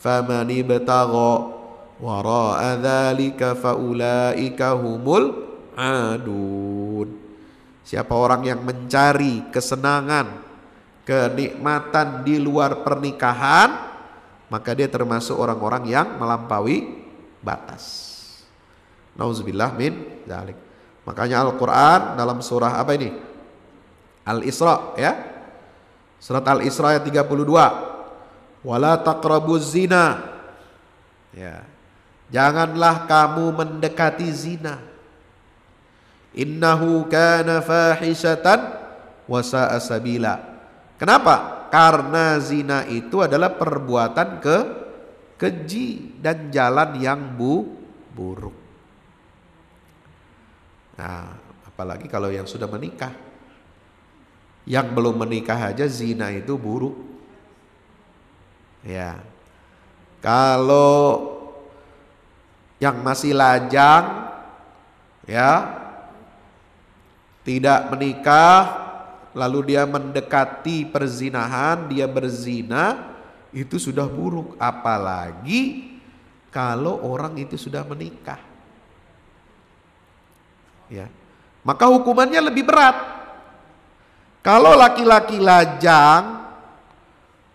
Famani wara faulaika humul adun. Siapa orang yang mencari kesenangan, kenikmatan di luar pernikahan, maka dia termasuk orang-orang yang melampaui batas. Nauzubillah min zalik. Makanya Al-Qur'an dalam surah apa ini? Al-Isra ya. Surat Al-Isra ayat 32. Wala taqrabuz zina. Ya. Janganlah kamu mendekati zina. Innahu kana fahisatan wa sa'a sabila. Kenapa? Karena zina itu adalah perbuatan ke keji dan jalan yang bu buruk. Nah, apalagi kalau yang sudah menikah. Yang belum menikah aja zina itu buruk. Ya. Kalau yang masih lajang ya tidak menikah lalu dia mendekati perzinahan, dia berzina, itu sudah buruk. Apalagi kalau orang itu sudah menikah. Ya. Maka hukumannya lebih berat. Kalau laki-laki lajang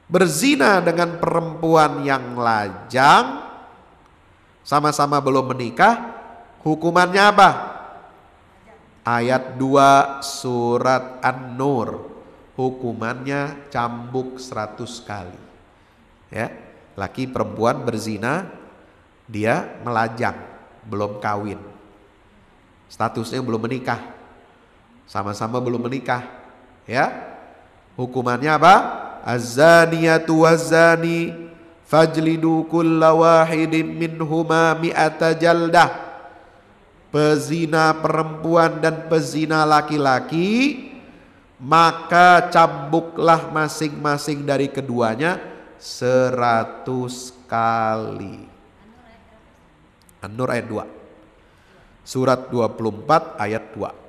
berzina dengan perempuan yang lajang sama-sama belum menikah, hukumannya apa? Ayat 2 surat An-Nur. Hukumannya cambuk 100 kali. Ya, laki perempuan berzina dia melajang, belum kawin. Statusnya belum menikah. Sama-sama belum menikah, ya. Hukumannya apa? Az-zaniyatu waz-zani fajlidu kulla wahidin minhuma mi'ata jaldah pezina perempuan dan pezina laki-laki maka cambuklah masing-masing dari keduanya seratus kali. An-Nur ayat 2. Surat 24 ayat 2.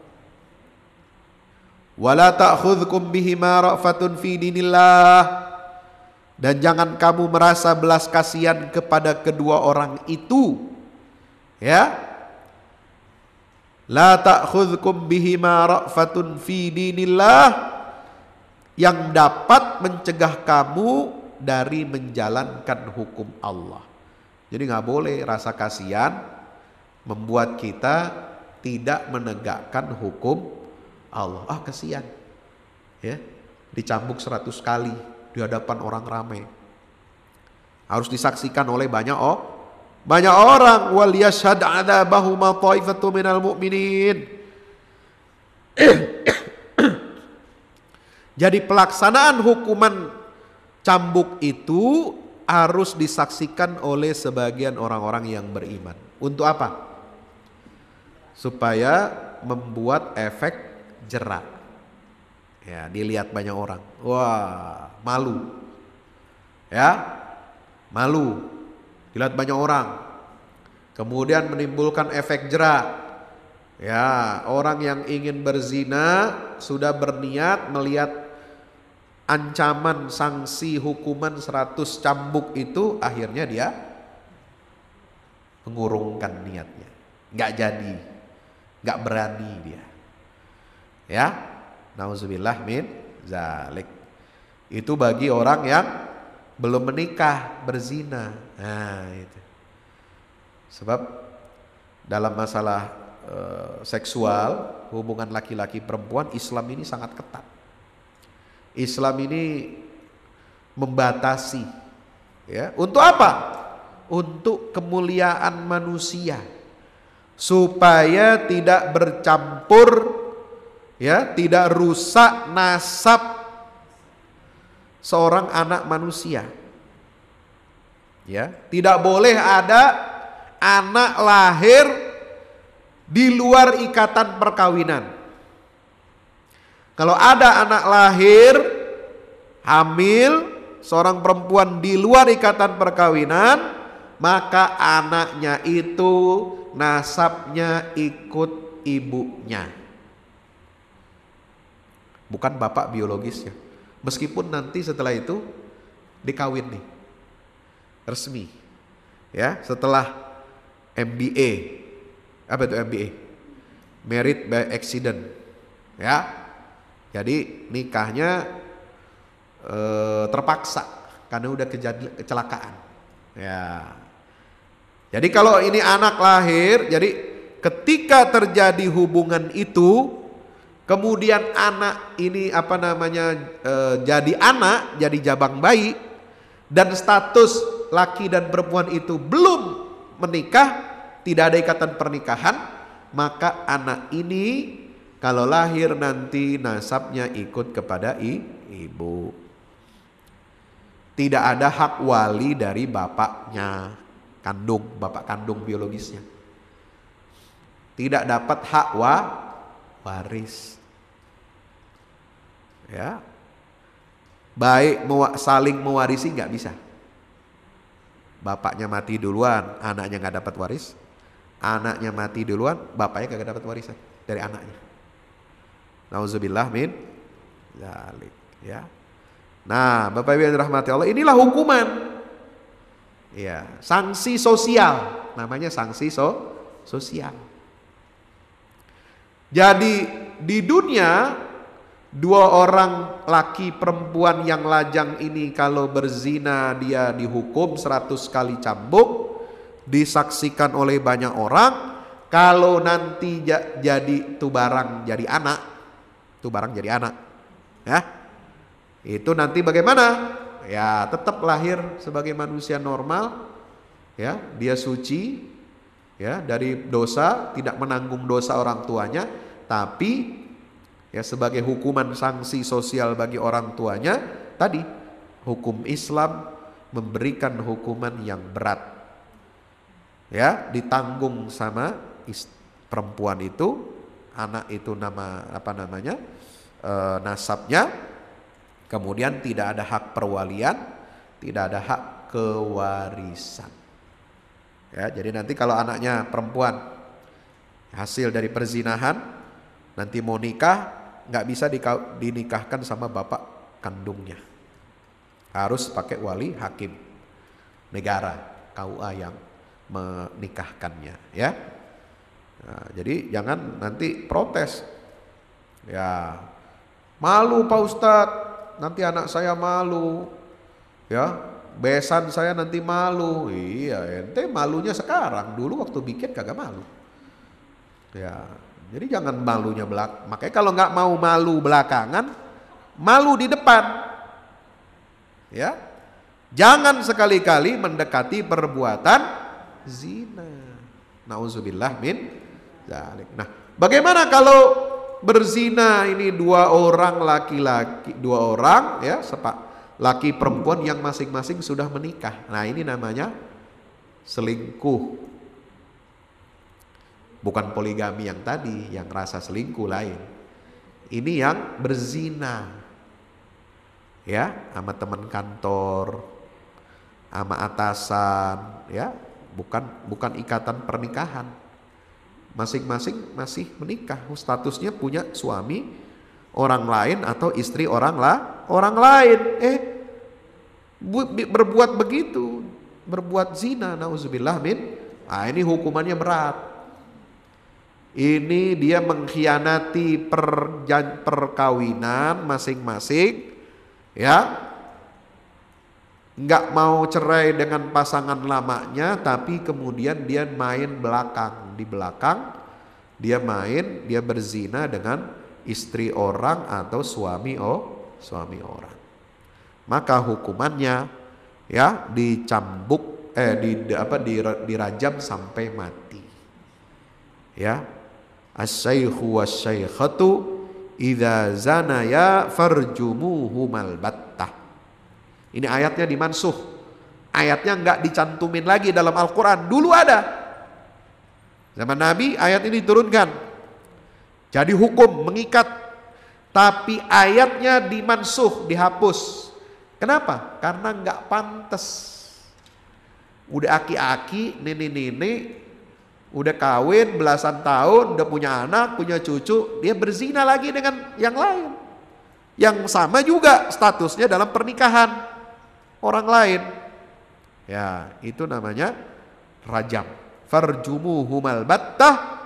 Wala ta'khudhkum bihima ra'fatun fi dinillah. Dan jangan kamu merasa belas kasihan kepada kedua orang itu. Ya, La ta'khudhkum bihima ra'fatun fi dinillah yang dapat mencegah kamu dari menjalankan hukum Allah. Jadi nggak boleh rasa kasihan membuat kita tidak menegakkan hukum Allah. Ah kasihan. Ya. Dicambuk seratus kali di hadapan orang ramai. Harus disaksikan oleh banyak oh, banyak orang wal yashhad ma taifatu minal mu'minin. Jadi pelaksanaan hukuman cambuk itu harus disaksikan oleh sebagian orang-orang yang beriman. Untuk apa? Supaya membuat efek jerak. Ya, dilihat banyak orang. Wah, malu. Ya. Malu dilihat banyak orang. Kemudian menimbulkan efek jerah. Ya, orang yang ingin berzina sudah berniat melihat ancaman sanksi hukuman 100 cambuk itu akhirnya dia mengurungkan niatnya. Nggak jadi, nggak berani dia. Ya, nauzubillah min zalik. Itu bagi orang yang belum menikah berzina. Nah, itu. Sebab dalam masalah e, seksual, hubungan laki-laki perempuan Islam ini sangat ketat. Islam ini membatasi ya. Untuk apa? Untuk kemuliaan manusia supaya tidak bercampur ya, tidak rusak nasab seorang anak manusia. Ya, tidak boleh ada anak lahir di luar ikatan perkawinan. Kalau ada anak lahir hamil seorang perempuan di luar ikatan perkawinan, maka anaknya itu nasabnya ikut ibunya. Bukan bapak biologisnya. Meskipun nanti setelah itu dikawin nih resmi. Ya, setelah MBA. Apa itu MBA? merit by accident. Ya. Jadi nikahnya eh, terpaksa karena udah kecelakaan. Ya. Jadi kalau ini anak lahir, jadi ketika terjadi hubungan itu kemudian anak ini apa namanya e, jadi anak, jadi jabang bayi dan status laki dan perempuan itu belum menikah, tidak ada ikatan pernikahan, maka anak ini kalau lahir nanti nasabnya ikut kepada i, ibu. Tidak ada hak wali dari bapaknya kandung, bapak kandung biologisnya. Tidak dapat hak wa, waris. Ya. Baik mewa, saling mewarisi nggak bisa bapaknya mati duluan, anaknya nggak dapat waris. Anaknya mati duluan, bapaknya kagak dapat warisan dari anaknya. Nauzubillah min zalik ya. Nah, Bapak Ibu yang dirahmati Allah, inilah hukuman. Ya, sanksi sosial. Namanya sanksi so sosial. Jadi di dunia Dua orang laki perempuan yang lajang ini kalau berzina dia dihukum 100 kali cambuk, disaksikan oleh banyak orang. Kalau nanti jadi tuh barang jadi anak, tuh barang jadi anak. Ya. Itu nanti bagaimana? Ya, tetap lahir sebagai manusia normal. Ya, dia suci ya dari dosa, tidak menanggung dosa orang tuanya, tapi ya sebagai hukuman sanksi sosial bagi orang tuanya tadi hukum Islam memberikan hukuman yang berat ya ditanggung sama perempuan itu anak itu nama apa namanya e, nasabnya kemudian tidak ada hak perwalian tidak ada hak kewarisan ya jadi nanti kalau anaknya perempuan hasil dari perzinahan nanti mau nikah nggak bisa dinikahkan sama bapak kandungnya. Harus pakai wali hakim negara KUA yang menikahkannya ya. Nah, jadi jangan nanti protes. Ya. Malu Pak Ustadz, nanti anak saya malu. Ya, besan saya nanti malu. Iya, ente malunya sekarang. Dulu waktu bikin kagak malu. Ya, jadi jangan malunya belak. Makanya kalau nggak mau malu belakangan, malu di depan. Ya. Jangan sekali-kali mendekati perbuatan zina. Nauzubillah min zalik. Nah, bagaimana kalau berzina ini dua orang laki-laki, dua orang ya, sepak laki perempuan yang masing-masing sudah menikah. Nah, ini namanya selingkuh. Bukan poligami yang tadi, yang rasa selingkuh lain. Ini yang berzina. Ya, sama teman kantor, sama atasan, ya, bukan bukan ikatan pernikahan. Masing-masing masih menikah, statusnya punya suami orang lain atau istri orang lah orang lain. Eh, berbuat begitu, berbuat zina, nauzubillah min. Ah ini hukumannya berat. Ini dia mengkhianati perjan perkawinan masing-masing ya. Nggak mau cerai dengan pasangan lamanya tapi kemudian dia main belakang di belakang dia main dia berzina dengan istri orang atau suami oh suami orang. Maka hukumannya ya dicambuk eh di apa dirajam sampai mati. Ya, as sayhu was sayhatu Iza zanaya farjumuhumal battah. Ini ayatnya dimansuh. Ayatnya nggak dicantumin lagi dalam Al-Qur'an. Dulu ada. Zaman Nabi ayat ini diturunkan. Jadi hukum mengikat tapi ayatnya dimansuh, dihapus. Kenapa? Karena nggak pantas. Udah aki-aki, nenek-nenek Udah kawin belasan tahun, udah punya anak, punya cucu, dia berzina lagi dengan yang lain. Yang sama juga statusnya dalam pernikahan orang lain. Ya, itu namanya rajam. Farjumuhumal battah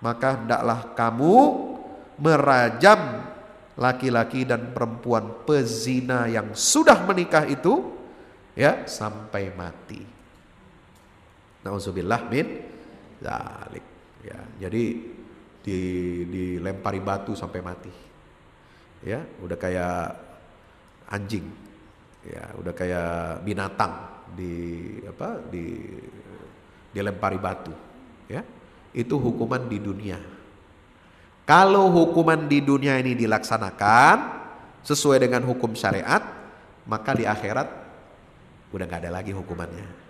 maka hendaklah kamu merajam laki-laki dan perempuan pezina yang sudah menikah itu ya sampai mati. Nauzubillah min dalik ya jadi di, dilempari batu sampai mati ya udah kayak anjing ya udah kayak binatang di apa di dilempari batu ya itu hukuman di dunia kalau hukuman di dunia ini dilaksanakan sesuai dengan hukum syariat maka di akhirat udah nggak ada lagi hukumannya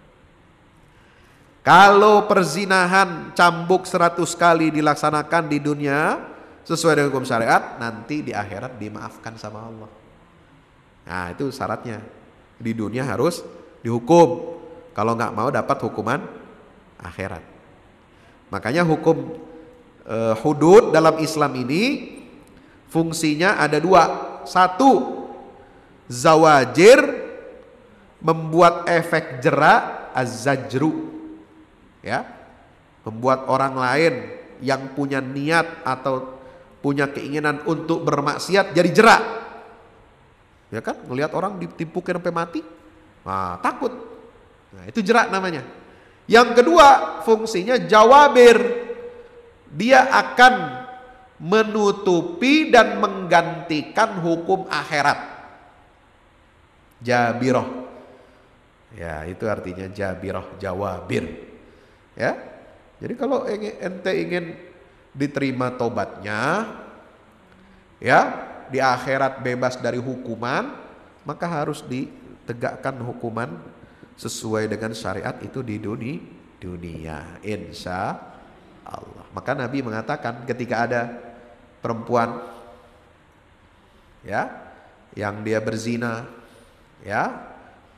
kalau perzinahan cambuk 100 kali dilaksanakan di dunia sesuai dengan hukum syariat, nanti di akhirat dimaafkan sama Allah. Nah, itu syaratnya. Di dunia harus dihukum. Kalau nggak mau dapat hukuman akhirat. Makanya hukum e, hudud dalam Islam ini fungsinya ada dua. Satu, zawajir membuat efek jerak az ya membuat orang lain yang punya niat atau punya keinginan untuk bermaksiat jadi jerak ya kan melihat orang ditimpukin sampai mati nah, takut nah, itu jerak namanya yang kedua fungsinya jawabir dia akan menutupi dan menggantikan hukum akhirat jabiroh ya itu artinya jabiroh jawabir Ya. Jadi kalau ente ingin diterima tobatnya ya, di akhirat bebas dari hukuman, maka harus ditegakkan hukuman sesuai dengan syariat itu di dunia dunia insya Allah maka Nabi mengatakan ketika ada perempuan ya yang dia berzina ya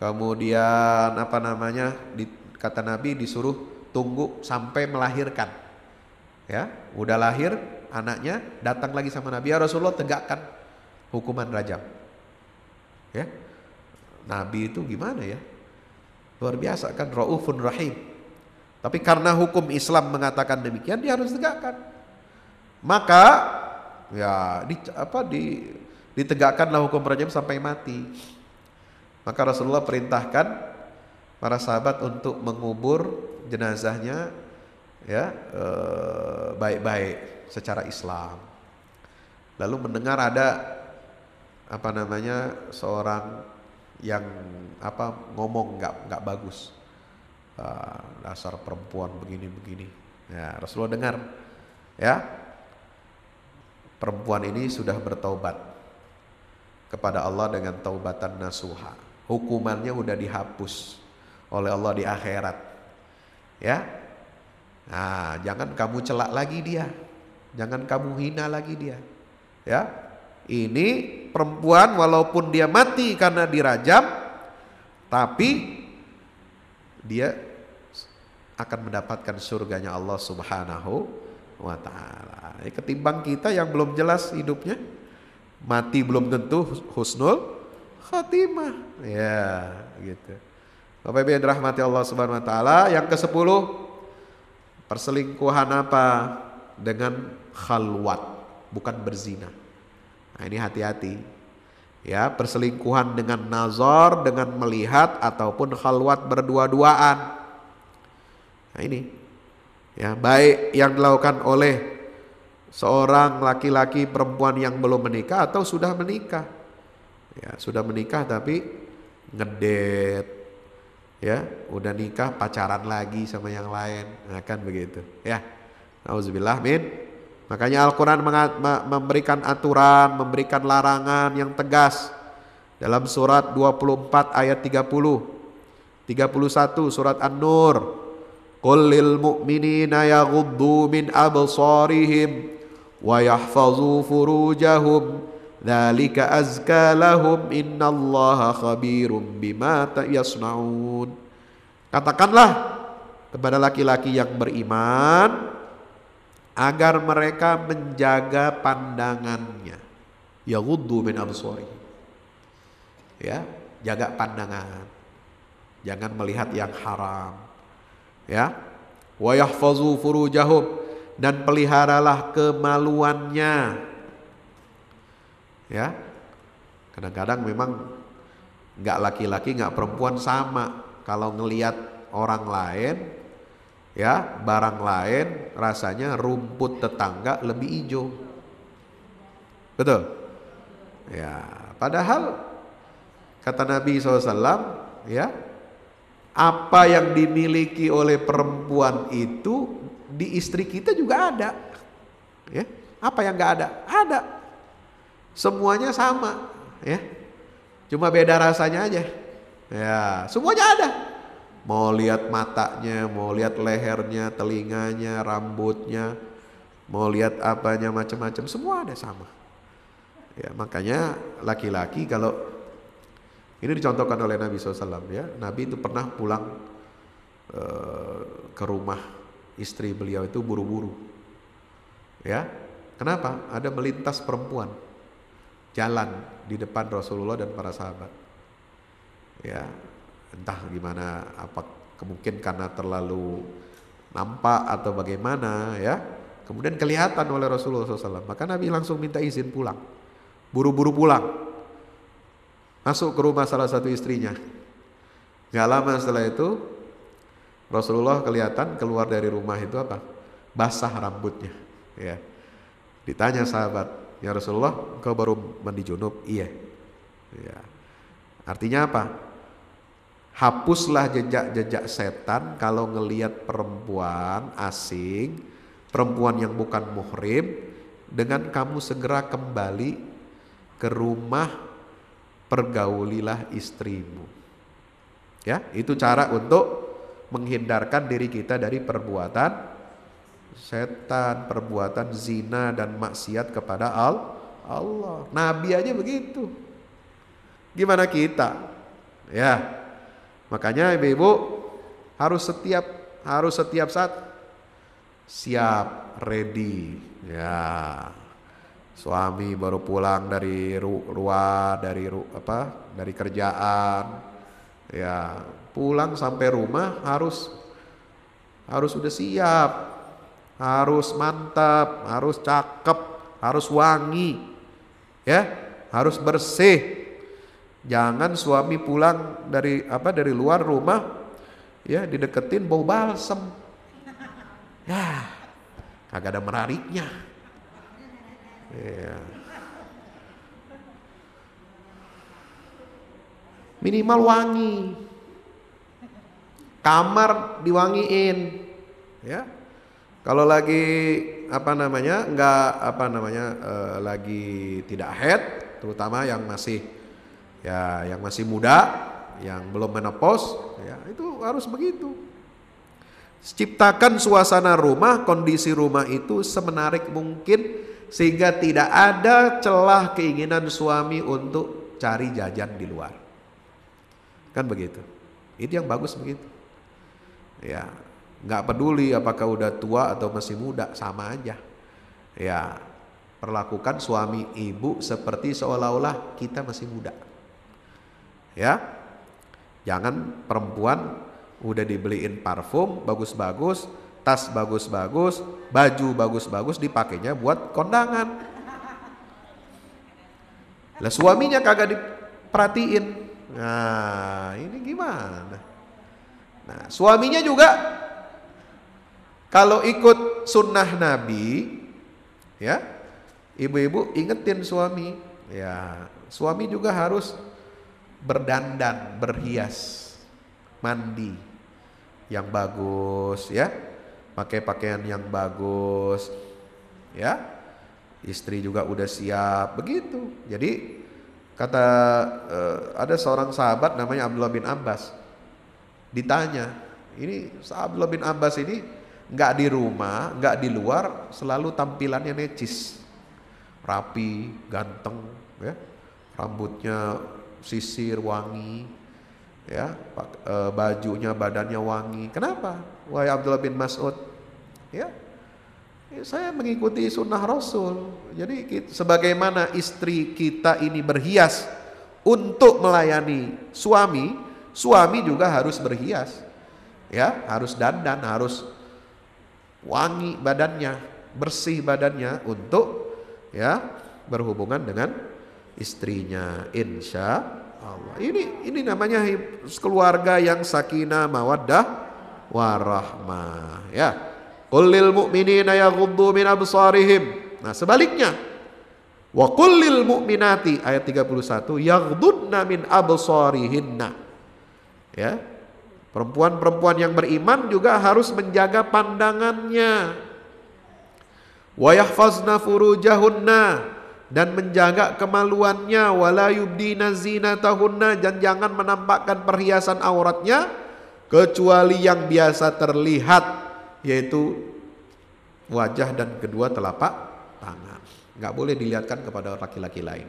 kemudian apa namanya di, kata Nabi disuruh tunggu sampai melahirkan. Ya, udah lahir anaknya datang lagi sama Nabi ya Rasulullah tegakkan hukuman rajam. Ya. Nabi itu gimana ya? Luar biasa kan Raufun Rahim. Tapi karena hukum Islam mengatakan demikian dia harus tegakkan. Maka ya di apa di ditegakkanlah hukum rajam sampai mati. Maka Rasulullah perintahkan para sahabat untuk mengubur jenazahnya ya eh, baik-baik secara Islam. Lalu mendengar ada apa namanya seorang yang apa ngomong nggak nggak bagus e, dasar perempuan begini begini ya Rasulullah dengar ya perempuan ini sudah bertaubat kepada Allah dengan taubatan nasuha hukumannya udah dihapus oleh Allah di akhirat. Ya. Nah, jangan kamu celak lagi dia. Jangan kamu hina lagi dia. Ya. Ini perempuan walaupun dia mati karena dirajam tapi dia akan mendapatkan surganya Allah Subhanahu wa taala. Ya, ketimbang kita yang belum jelas hidupnya, mati belum tentu husnul khatimah, Ya, gitu. Bapak Ibu yang dirahmati Allah Subhanahu wa taala, yang ke-10 perselingkuhan apa? Dengan khalwat, bukan berzina. Nah, ini hati-hati. Ya, perselingkuhan dengan nazar, dengan melihat ataupun khalwat berdua-duaan. Nah, ini. Ya, baik yang dilakukan oleh seorang laki-laki perempuan yang belum menikah atau sudah menikah. Ya, sudah menikah tapi ngedet ya udah nikah pacaran lagi sama yang lain nah, kan begitu ya alhamdulillah min makanya Al-Qur'an memberikan aturan memberikan larangan yang tegas dalam surat 24 ayat 30 31 surat An-Nur Qul lil mu'minina yaghuddu min absarihim wa yahfazu furujahum Dzalika azka lahum innallaha khabirum bima yasnaun. Katakanlah kepada laki-laki yang beriman agar mereka menjaga pandangannya. Yaghuddu min absari. Ya, jaga pandangan. Jangan melihat yang haram. Ya. Wa yahfazu furujahum dan peliharalah kemaluannya Ya. Kadang-kadang memang nggak laki-laki nggak perempuan sama kalau ngelihat orang lain ya barang lain rasanya rumput tetangga lebih hijau betul ya padahal kata Nabi SAW ya apa yang dimiliki oleh perempuan itu di istri kita juga ada ya apa yang nggak ada ada Semuanya sama, ya. Cuma beda rasanya aja. Ya, semuanya ada. Mau lihat matanya, mau lihat lehernya, telinganya, rambutnya, mau lihat apanya macam-macam, semua ada sama. Ya, makanya laki-laki kalau ini dicontohkan oleh Nabi SAW ya, Nabi itu pernah pulang e, ke rumah istri beliau itu buru-buru. Ya, kenapa? Ada melintas perempuan jalan di depan Rasulullah dan para sahabat. Ya, entah gimana apa kemungkinan karena terlalu nampak atau bagaimana ya. Kemudian kelihatan oleh Rasulullah SAW. Maka Nabi langsung minta izin pulang. Buru-buru pulang. Masuk ke rumah salah satu istrinya. Gak lama setelah itu Rasulullah kelihatan keluar dari rumah itu apa? Basah rambutnya. Ya. Ditanya sahabat, Ya Rasulullah, engkau baru mandi junub. Iya. Ya. Artinya apa? Hapuslah jejak-jejak setan kalau ngelihat perempuan asing, perempuan yang bukan muhrim dengan kamu segera kembali ke rumah pergaulilah istrimu. Ya, itu cara untuk menghindarkan diri kita dari perbuatan setan, perbuatan zina dan maksiat kepada al Allah. Nabi aja begitu. Gimana kita? Ya. Makanya ibu-ibu harus setiap harus setiap saat siap, ready. Ya. Suami baru pulang dari ruah, dari ru, apa? dari kerjaan. Ya, pulang sampai rumah harus harus sudah siap harus mantap, harus cakep, harus wangi, ya, harus bersih. Jangan suami pulang dari apa dari luar rumah, ya dideketin bau balsem, ya, kagak ada menariknya Ya. Minimal wangi, kamar diwangiin, ya kalau lagi apa namanya nggak apa namanya uh, lagi tidak head, terutama yang masih ya yang masih muda, yang belum menopause, ya itu harus begitu. Ciptakan suasana rumah, kondisi rumah itu semenarik mungkin sehingga tidak ada celah keinginan suami untuk cari jajan di luar. Kan begitu. Itu yang bagus begitu. Ya, nggak peduli apakah udah tua atau masih muda sama aja ya perlakukan suami ibu seperti seolah-olah kita masih muda ya jangan perempuan udah dibeliin parfum bagus-bagus tas bagus-bagus baju bagus-bagus dipakainya buat kondangan lah suaminya kagak diperhatiin nah ini gimana nah suaminya juga kalau ikut sunnah Nabi, ya, ibu-ibu ingetin suami, ya, suami juga harus berdandan, berhias, mandi yang bagus, ya, pakai pakaian yang bagus, ya, istri juga udah siap, begitu. Jadi kata uh, ada seorang sahabat namanya Abdullah bin Abbas ditanya, ini Abdullah bin Abbas ini nggak di rumah, nggak di luar, selalu tampilannya necis, rapi, ganteng, ya, rambutnya sisir wangi, ya, e, bajunya badannya wangi. Kenapa? Wahai Abdullah bin Mas'ud, ya, saya mengikuti sunnah Rasul. Jadi sebagaimana istri kita ini berhias untuk melayani suami, suami juga harus berhias, ya, harus dandan, harus wangi badannya, bersih badannya untuk ya berhubungan dengan istrinya insya Allah. Ini ini namanya keluarga yang sakinah mawaddah warahmah ya. Qulil mu'minina yaghuddu min absarihim. Nah, sebaliknya Wa kullil mu'minati ayat 31 yaghdudna min absarihinna. Ya. Perempuan-perempuan yang beriman juga harus menjaga pandangannya. Wayahfazna furujahunna dan menjaga kemaluannya wala yubdina zinatahunna dan jangan menampakkan perhiasan auratnya kecuali yang biasa terlihat yaitu wajah dan kedua telapak tangan. Enggak boleh dilihatkan kepada laki-laki lain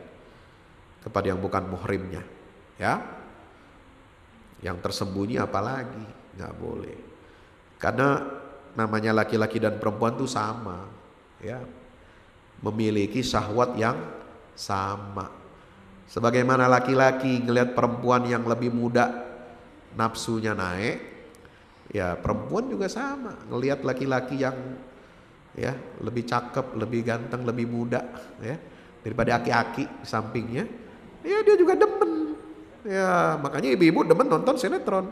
kepada yang bukan muhrimnya, ya. Yang tersembunyi apalagi? Nggak boleh. Karena namanya laki-laki dan perempuan itu sama, ya. Memiliki syahwat yang sama. Sebagaimana laki-laki ngelihat perempuan yang lebih muda nafsunya naik, ya perempuan juga sama ngelihat laki-laki yang ya lebih cakep, lebih ganteng, lebih muda ya daripada aki-aki sampingnya, ya dia juga demen Ya, makanya ibu-ibu demen nonton sinetron.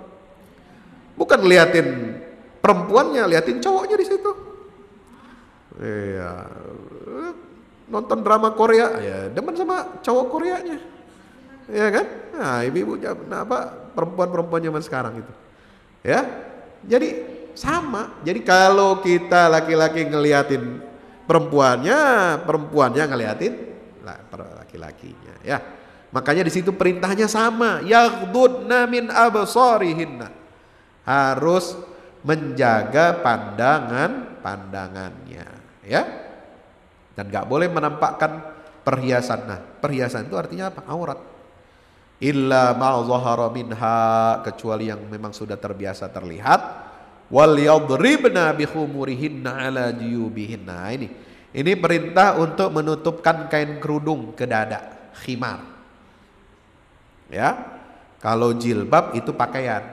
Bukan liatin perempuannya, liatin cowoknya di situ. Iya. Nonton drama Korea, ya demen sama cowok Koreanya. Ya kan? Nah, ibu-ibu nah apa perempuan-perempuan zaman sekarang itu. Ya. Jadi sama. Jadi kalau kita laki-laki ngeliatin perempuannya, perempuannya ngeliatin laki-lakinya, ya. Makanya di situ perintahnya sama, yaghdudna min absarihinna. Harus menjaga pandangan-pandangannya, ya. Dan nggak boleh menampakkan perhiasan. Nah, perhiasan itu artinya apa? Aurat. Illa ma minha kecuali yang memang sudah terbiasa terlihat wal yadribna bihumurihinna ala jiyubihinna. Nah, ini ini perintah untuk menutupkan kain kerudung ke dada khimar. Ya. Kalau jilbab itu pakaian.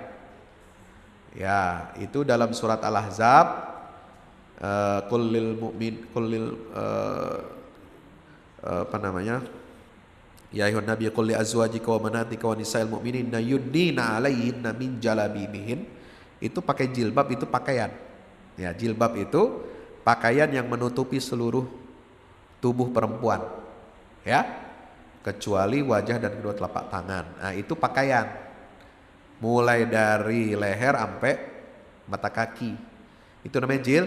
Ya, itu dalam surat Al-Ahzab eh, uh, mukmin kulil uh, eh, eh, apa namanya? Ya ayuhan nabiy qul li azwajika wa manatika wa nisa'il na yuddina 'alaihinna min jalabibihin. Itu pakai jilbab itu pakaian. Ya, jilbab itu pakaian yang menutupi seluruh tubuh perempuan. Ya kecuali wajah dan kedua telapak tangan. Nah, itu pakaian. Mulai dari leher sampai mata kaki. Itu namanya jil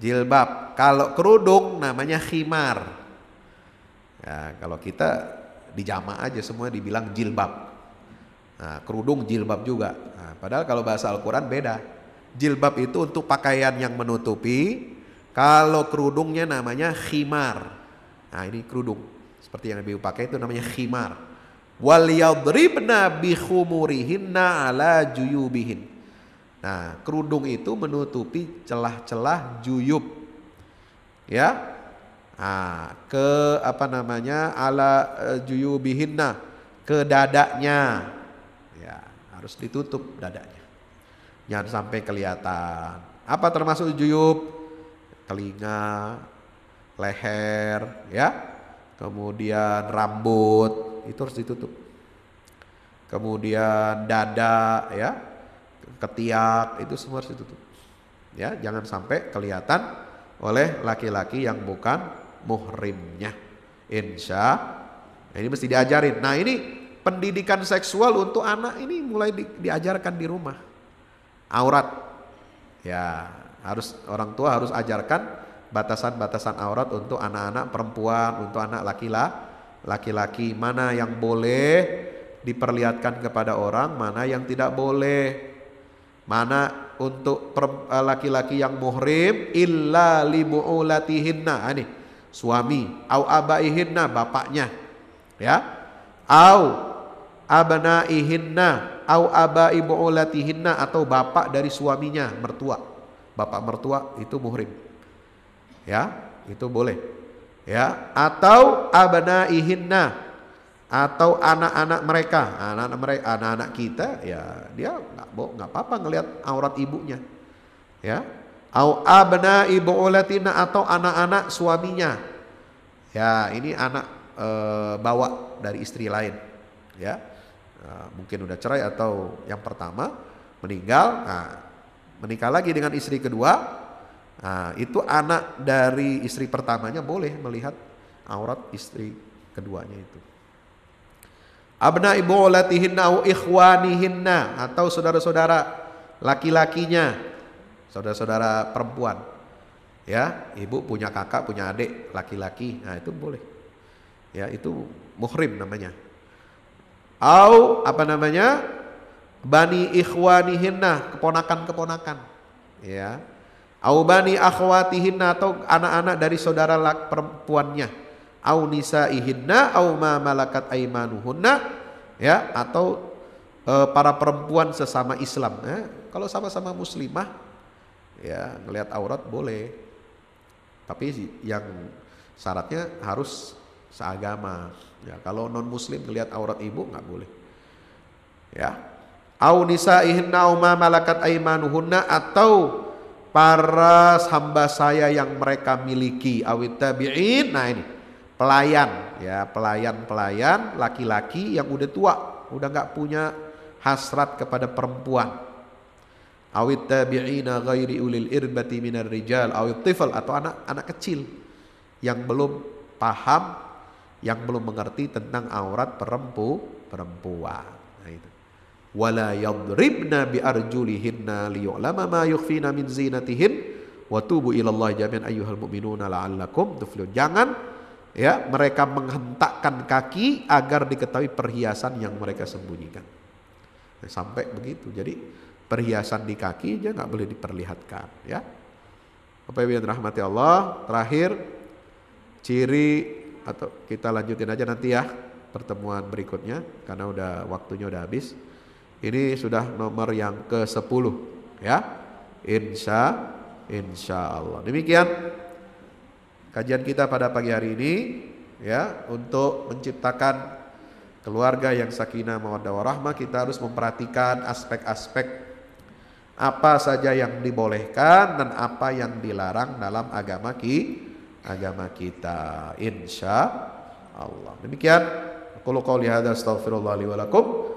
jilbab. Kalau kerudung namanya khimar. Ya, kalau kita di jama aja semua dibilang jilbab. Nah, kerudung jilbab juga. Nah, padahal kalau bahasa Al-Qur'an beda. Jilbab itu untuk pakaian yang menutupi, kalau kerudungnya namanya khimar. Nah, ini kerudung. Seperti yang Nabi pakai itu namanya khimar. Wal yadribna bikhumurihinna ala juyubihin. Nah, kerudung itu menutupi celah-celah juyub. Ya. Nah, ke apa namanya? ala eh, juyubihinna ke dadanya. Ya, harus ditutup dadanya. Jangan sampai kelihatan. Apa termasuk juyub? Telinga, leher, ya kemudian rambut itu harus ditutup. Kemudian dada ya, ketiak itu semua harus ditutup. Ya, jangan sampai kelihatan oleh laki-laki yang bukan muhrimnya. Insya nah, ini mesti diajarin. Nah ini pendidikan seksual untuk anak ini mulai di, diajarkan di rumah. Aurat, ya harus orang tua harus ajarkan batasan-batasan aurat untuk anak-anak perempuan, untuk anak laki-laki, mana yang boleh diperlihatkan kepada orang, mana yang tidak boleh. Mana untuk eh, laki-laki yang muhrim illa libu'ulatihinna. Ah, ini suami au abaihinna bapaknya. Ya. Au abnaihinna au abai bu'ulatihinna atau bapak dari suaminya, mertua. Bapak mertua itu muhrim ya itu boleh ya atau ihinna atau anak-anak mereka anak-anak mereka anak-anak kita ya dia nggak nggak apa-apa ngelihat aurat ibunya ya au abna ibu ulatina atau anak-anak suaminya ya ini anak e, bawa dari istri lain ya eh, mungkin udah cerai atau yang pertama meninggal nah, menikah lagi dengan istri kedua Nah, itu anak dari istri pertamanya boleh melihat aurat istri keduanya itu. Abna ibu olatihinna au ikhwanihinna atau saudara-saudara laki-lakinya, saudara-saudara perempuan. Ya, ibu punya kakak, punya adik laki-laki, nah itu boleh. Ya, itu muhrim namanya. Au apa namanya? Bani ikhwanihinna, keponakan-keponakan. Ya Aubani akhwatihinna atau anak-anak dari saudara perempuannya. Aunisa ihinna, au ma malakat aimanuhunna ya atau e, para perempuan sesama Islam. Ya, kalau sama-sama muslimah ya ngelihat aurat boleh. Tapi yang syaratnya harus seagama. Ya, kalau non muslim ngelihat aurat ibu nggak boleh. Ya. Aunisa ihinna, au ma malakat aimanuhunna atau para hamba saya yang mereka miliki awit tabi'in nah ini pelayan ya pelayan-pelayan laki-laki yang udah tua udah nggak punya hasrat kepada perempuan awit tabi'ina ghairi ulil irbati minar rijal awit tifal atau anak-anak kecil yang belum paham yang belum mengerti tentang aurat perempu perempuan wala yadribna bi arjulihinna liyu'lama ma yukhfina min zinatihin wa tubu Allah jami'an ayyuhal mu'minuna la'allakum tuflihun. Jangan ya mereka menghentakkan kaki agar diketahui perhiasan yang mereka sembunyikan. Nah, sampai begitu. Jadi perhiasan di kaki aja nggak boleh diperlihatkan ya. Apa yang rahmati Allah, terakhir ciri atau kita lanjutin aja nanti ya pertemuan berikutnya karena udah waktunya udah habis. Ini sudah nomor yang ke-10 ya. Insya insya Allah. Demikian kajian kita pada pagi hari ini ya untuk menciptakan keluarga yang sakinah mawaddah warahmah kita harus memperhatikan aspek-aspek apa saja yang dibolehkan dan apa yang dilarang dalam agama ki agama kita insya Allah. Demikian Aku astagfirullahaladzim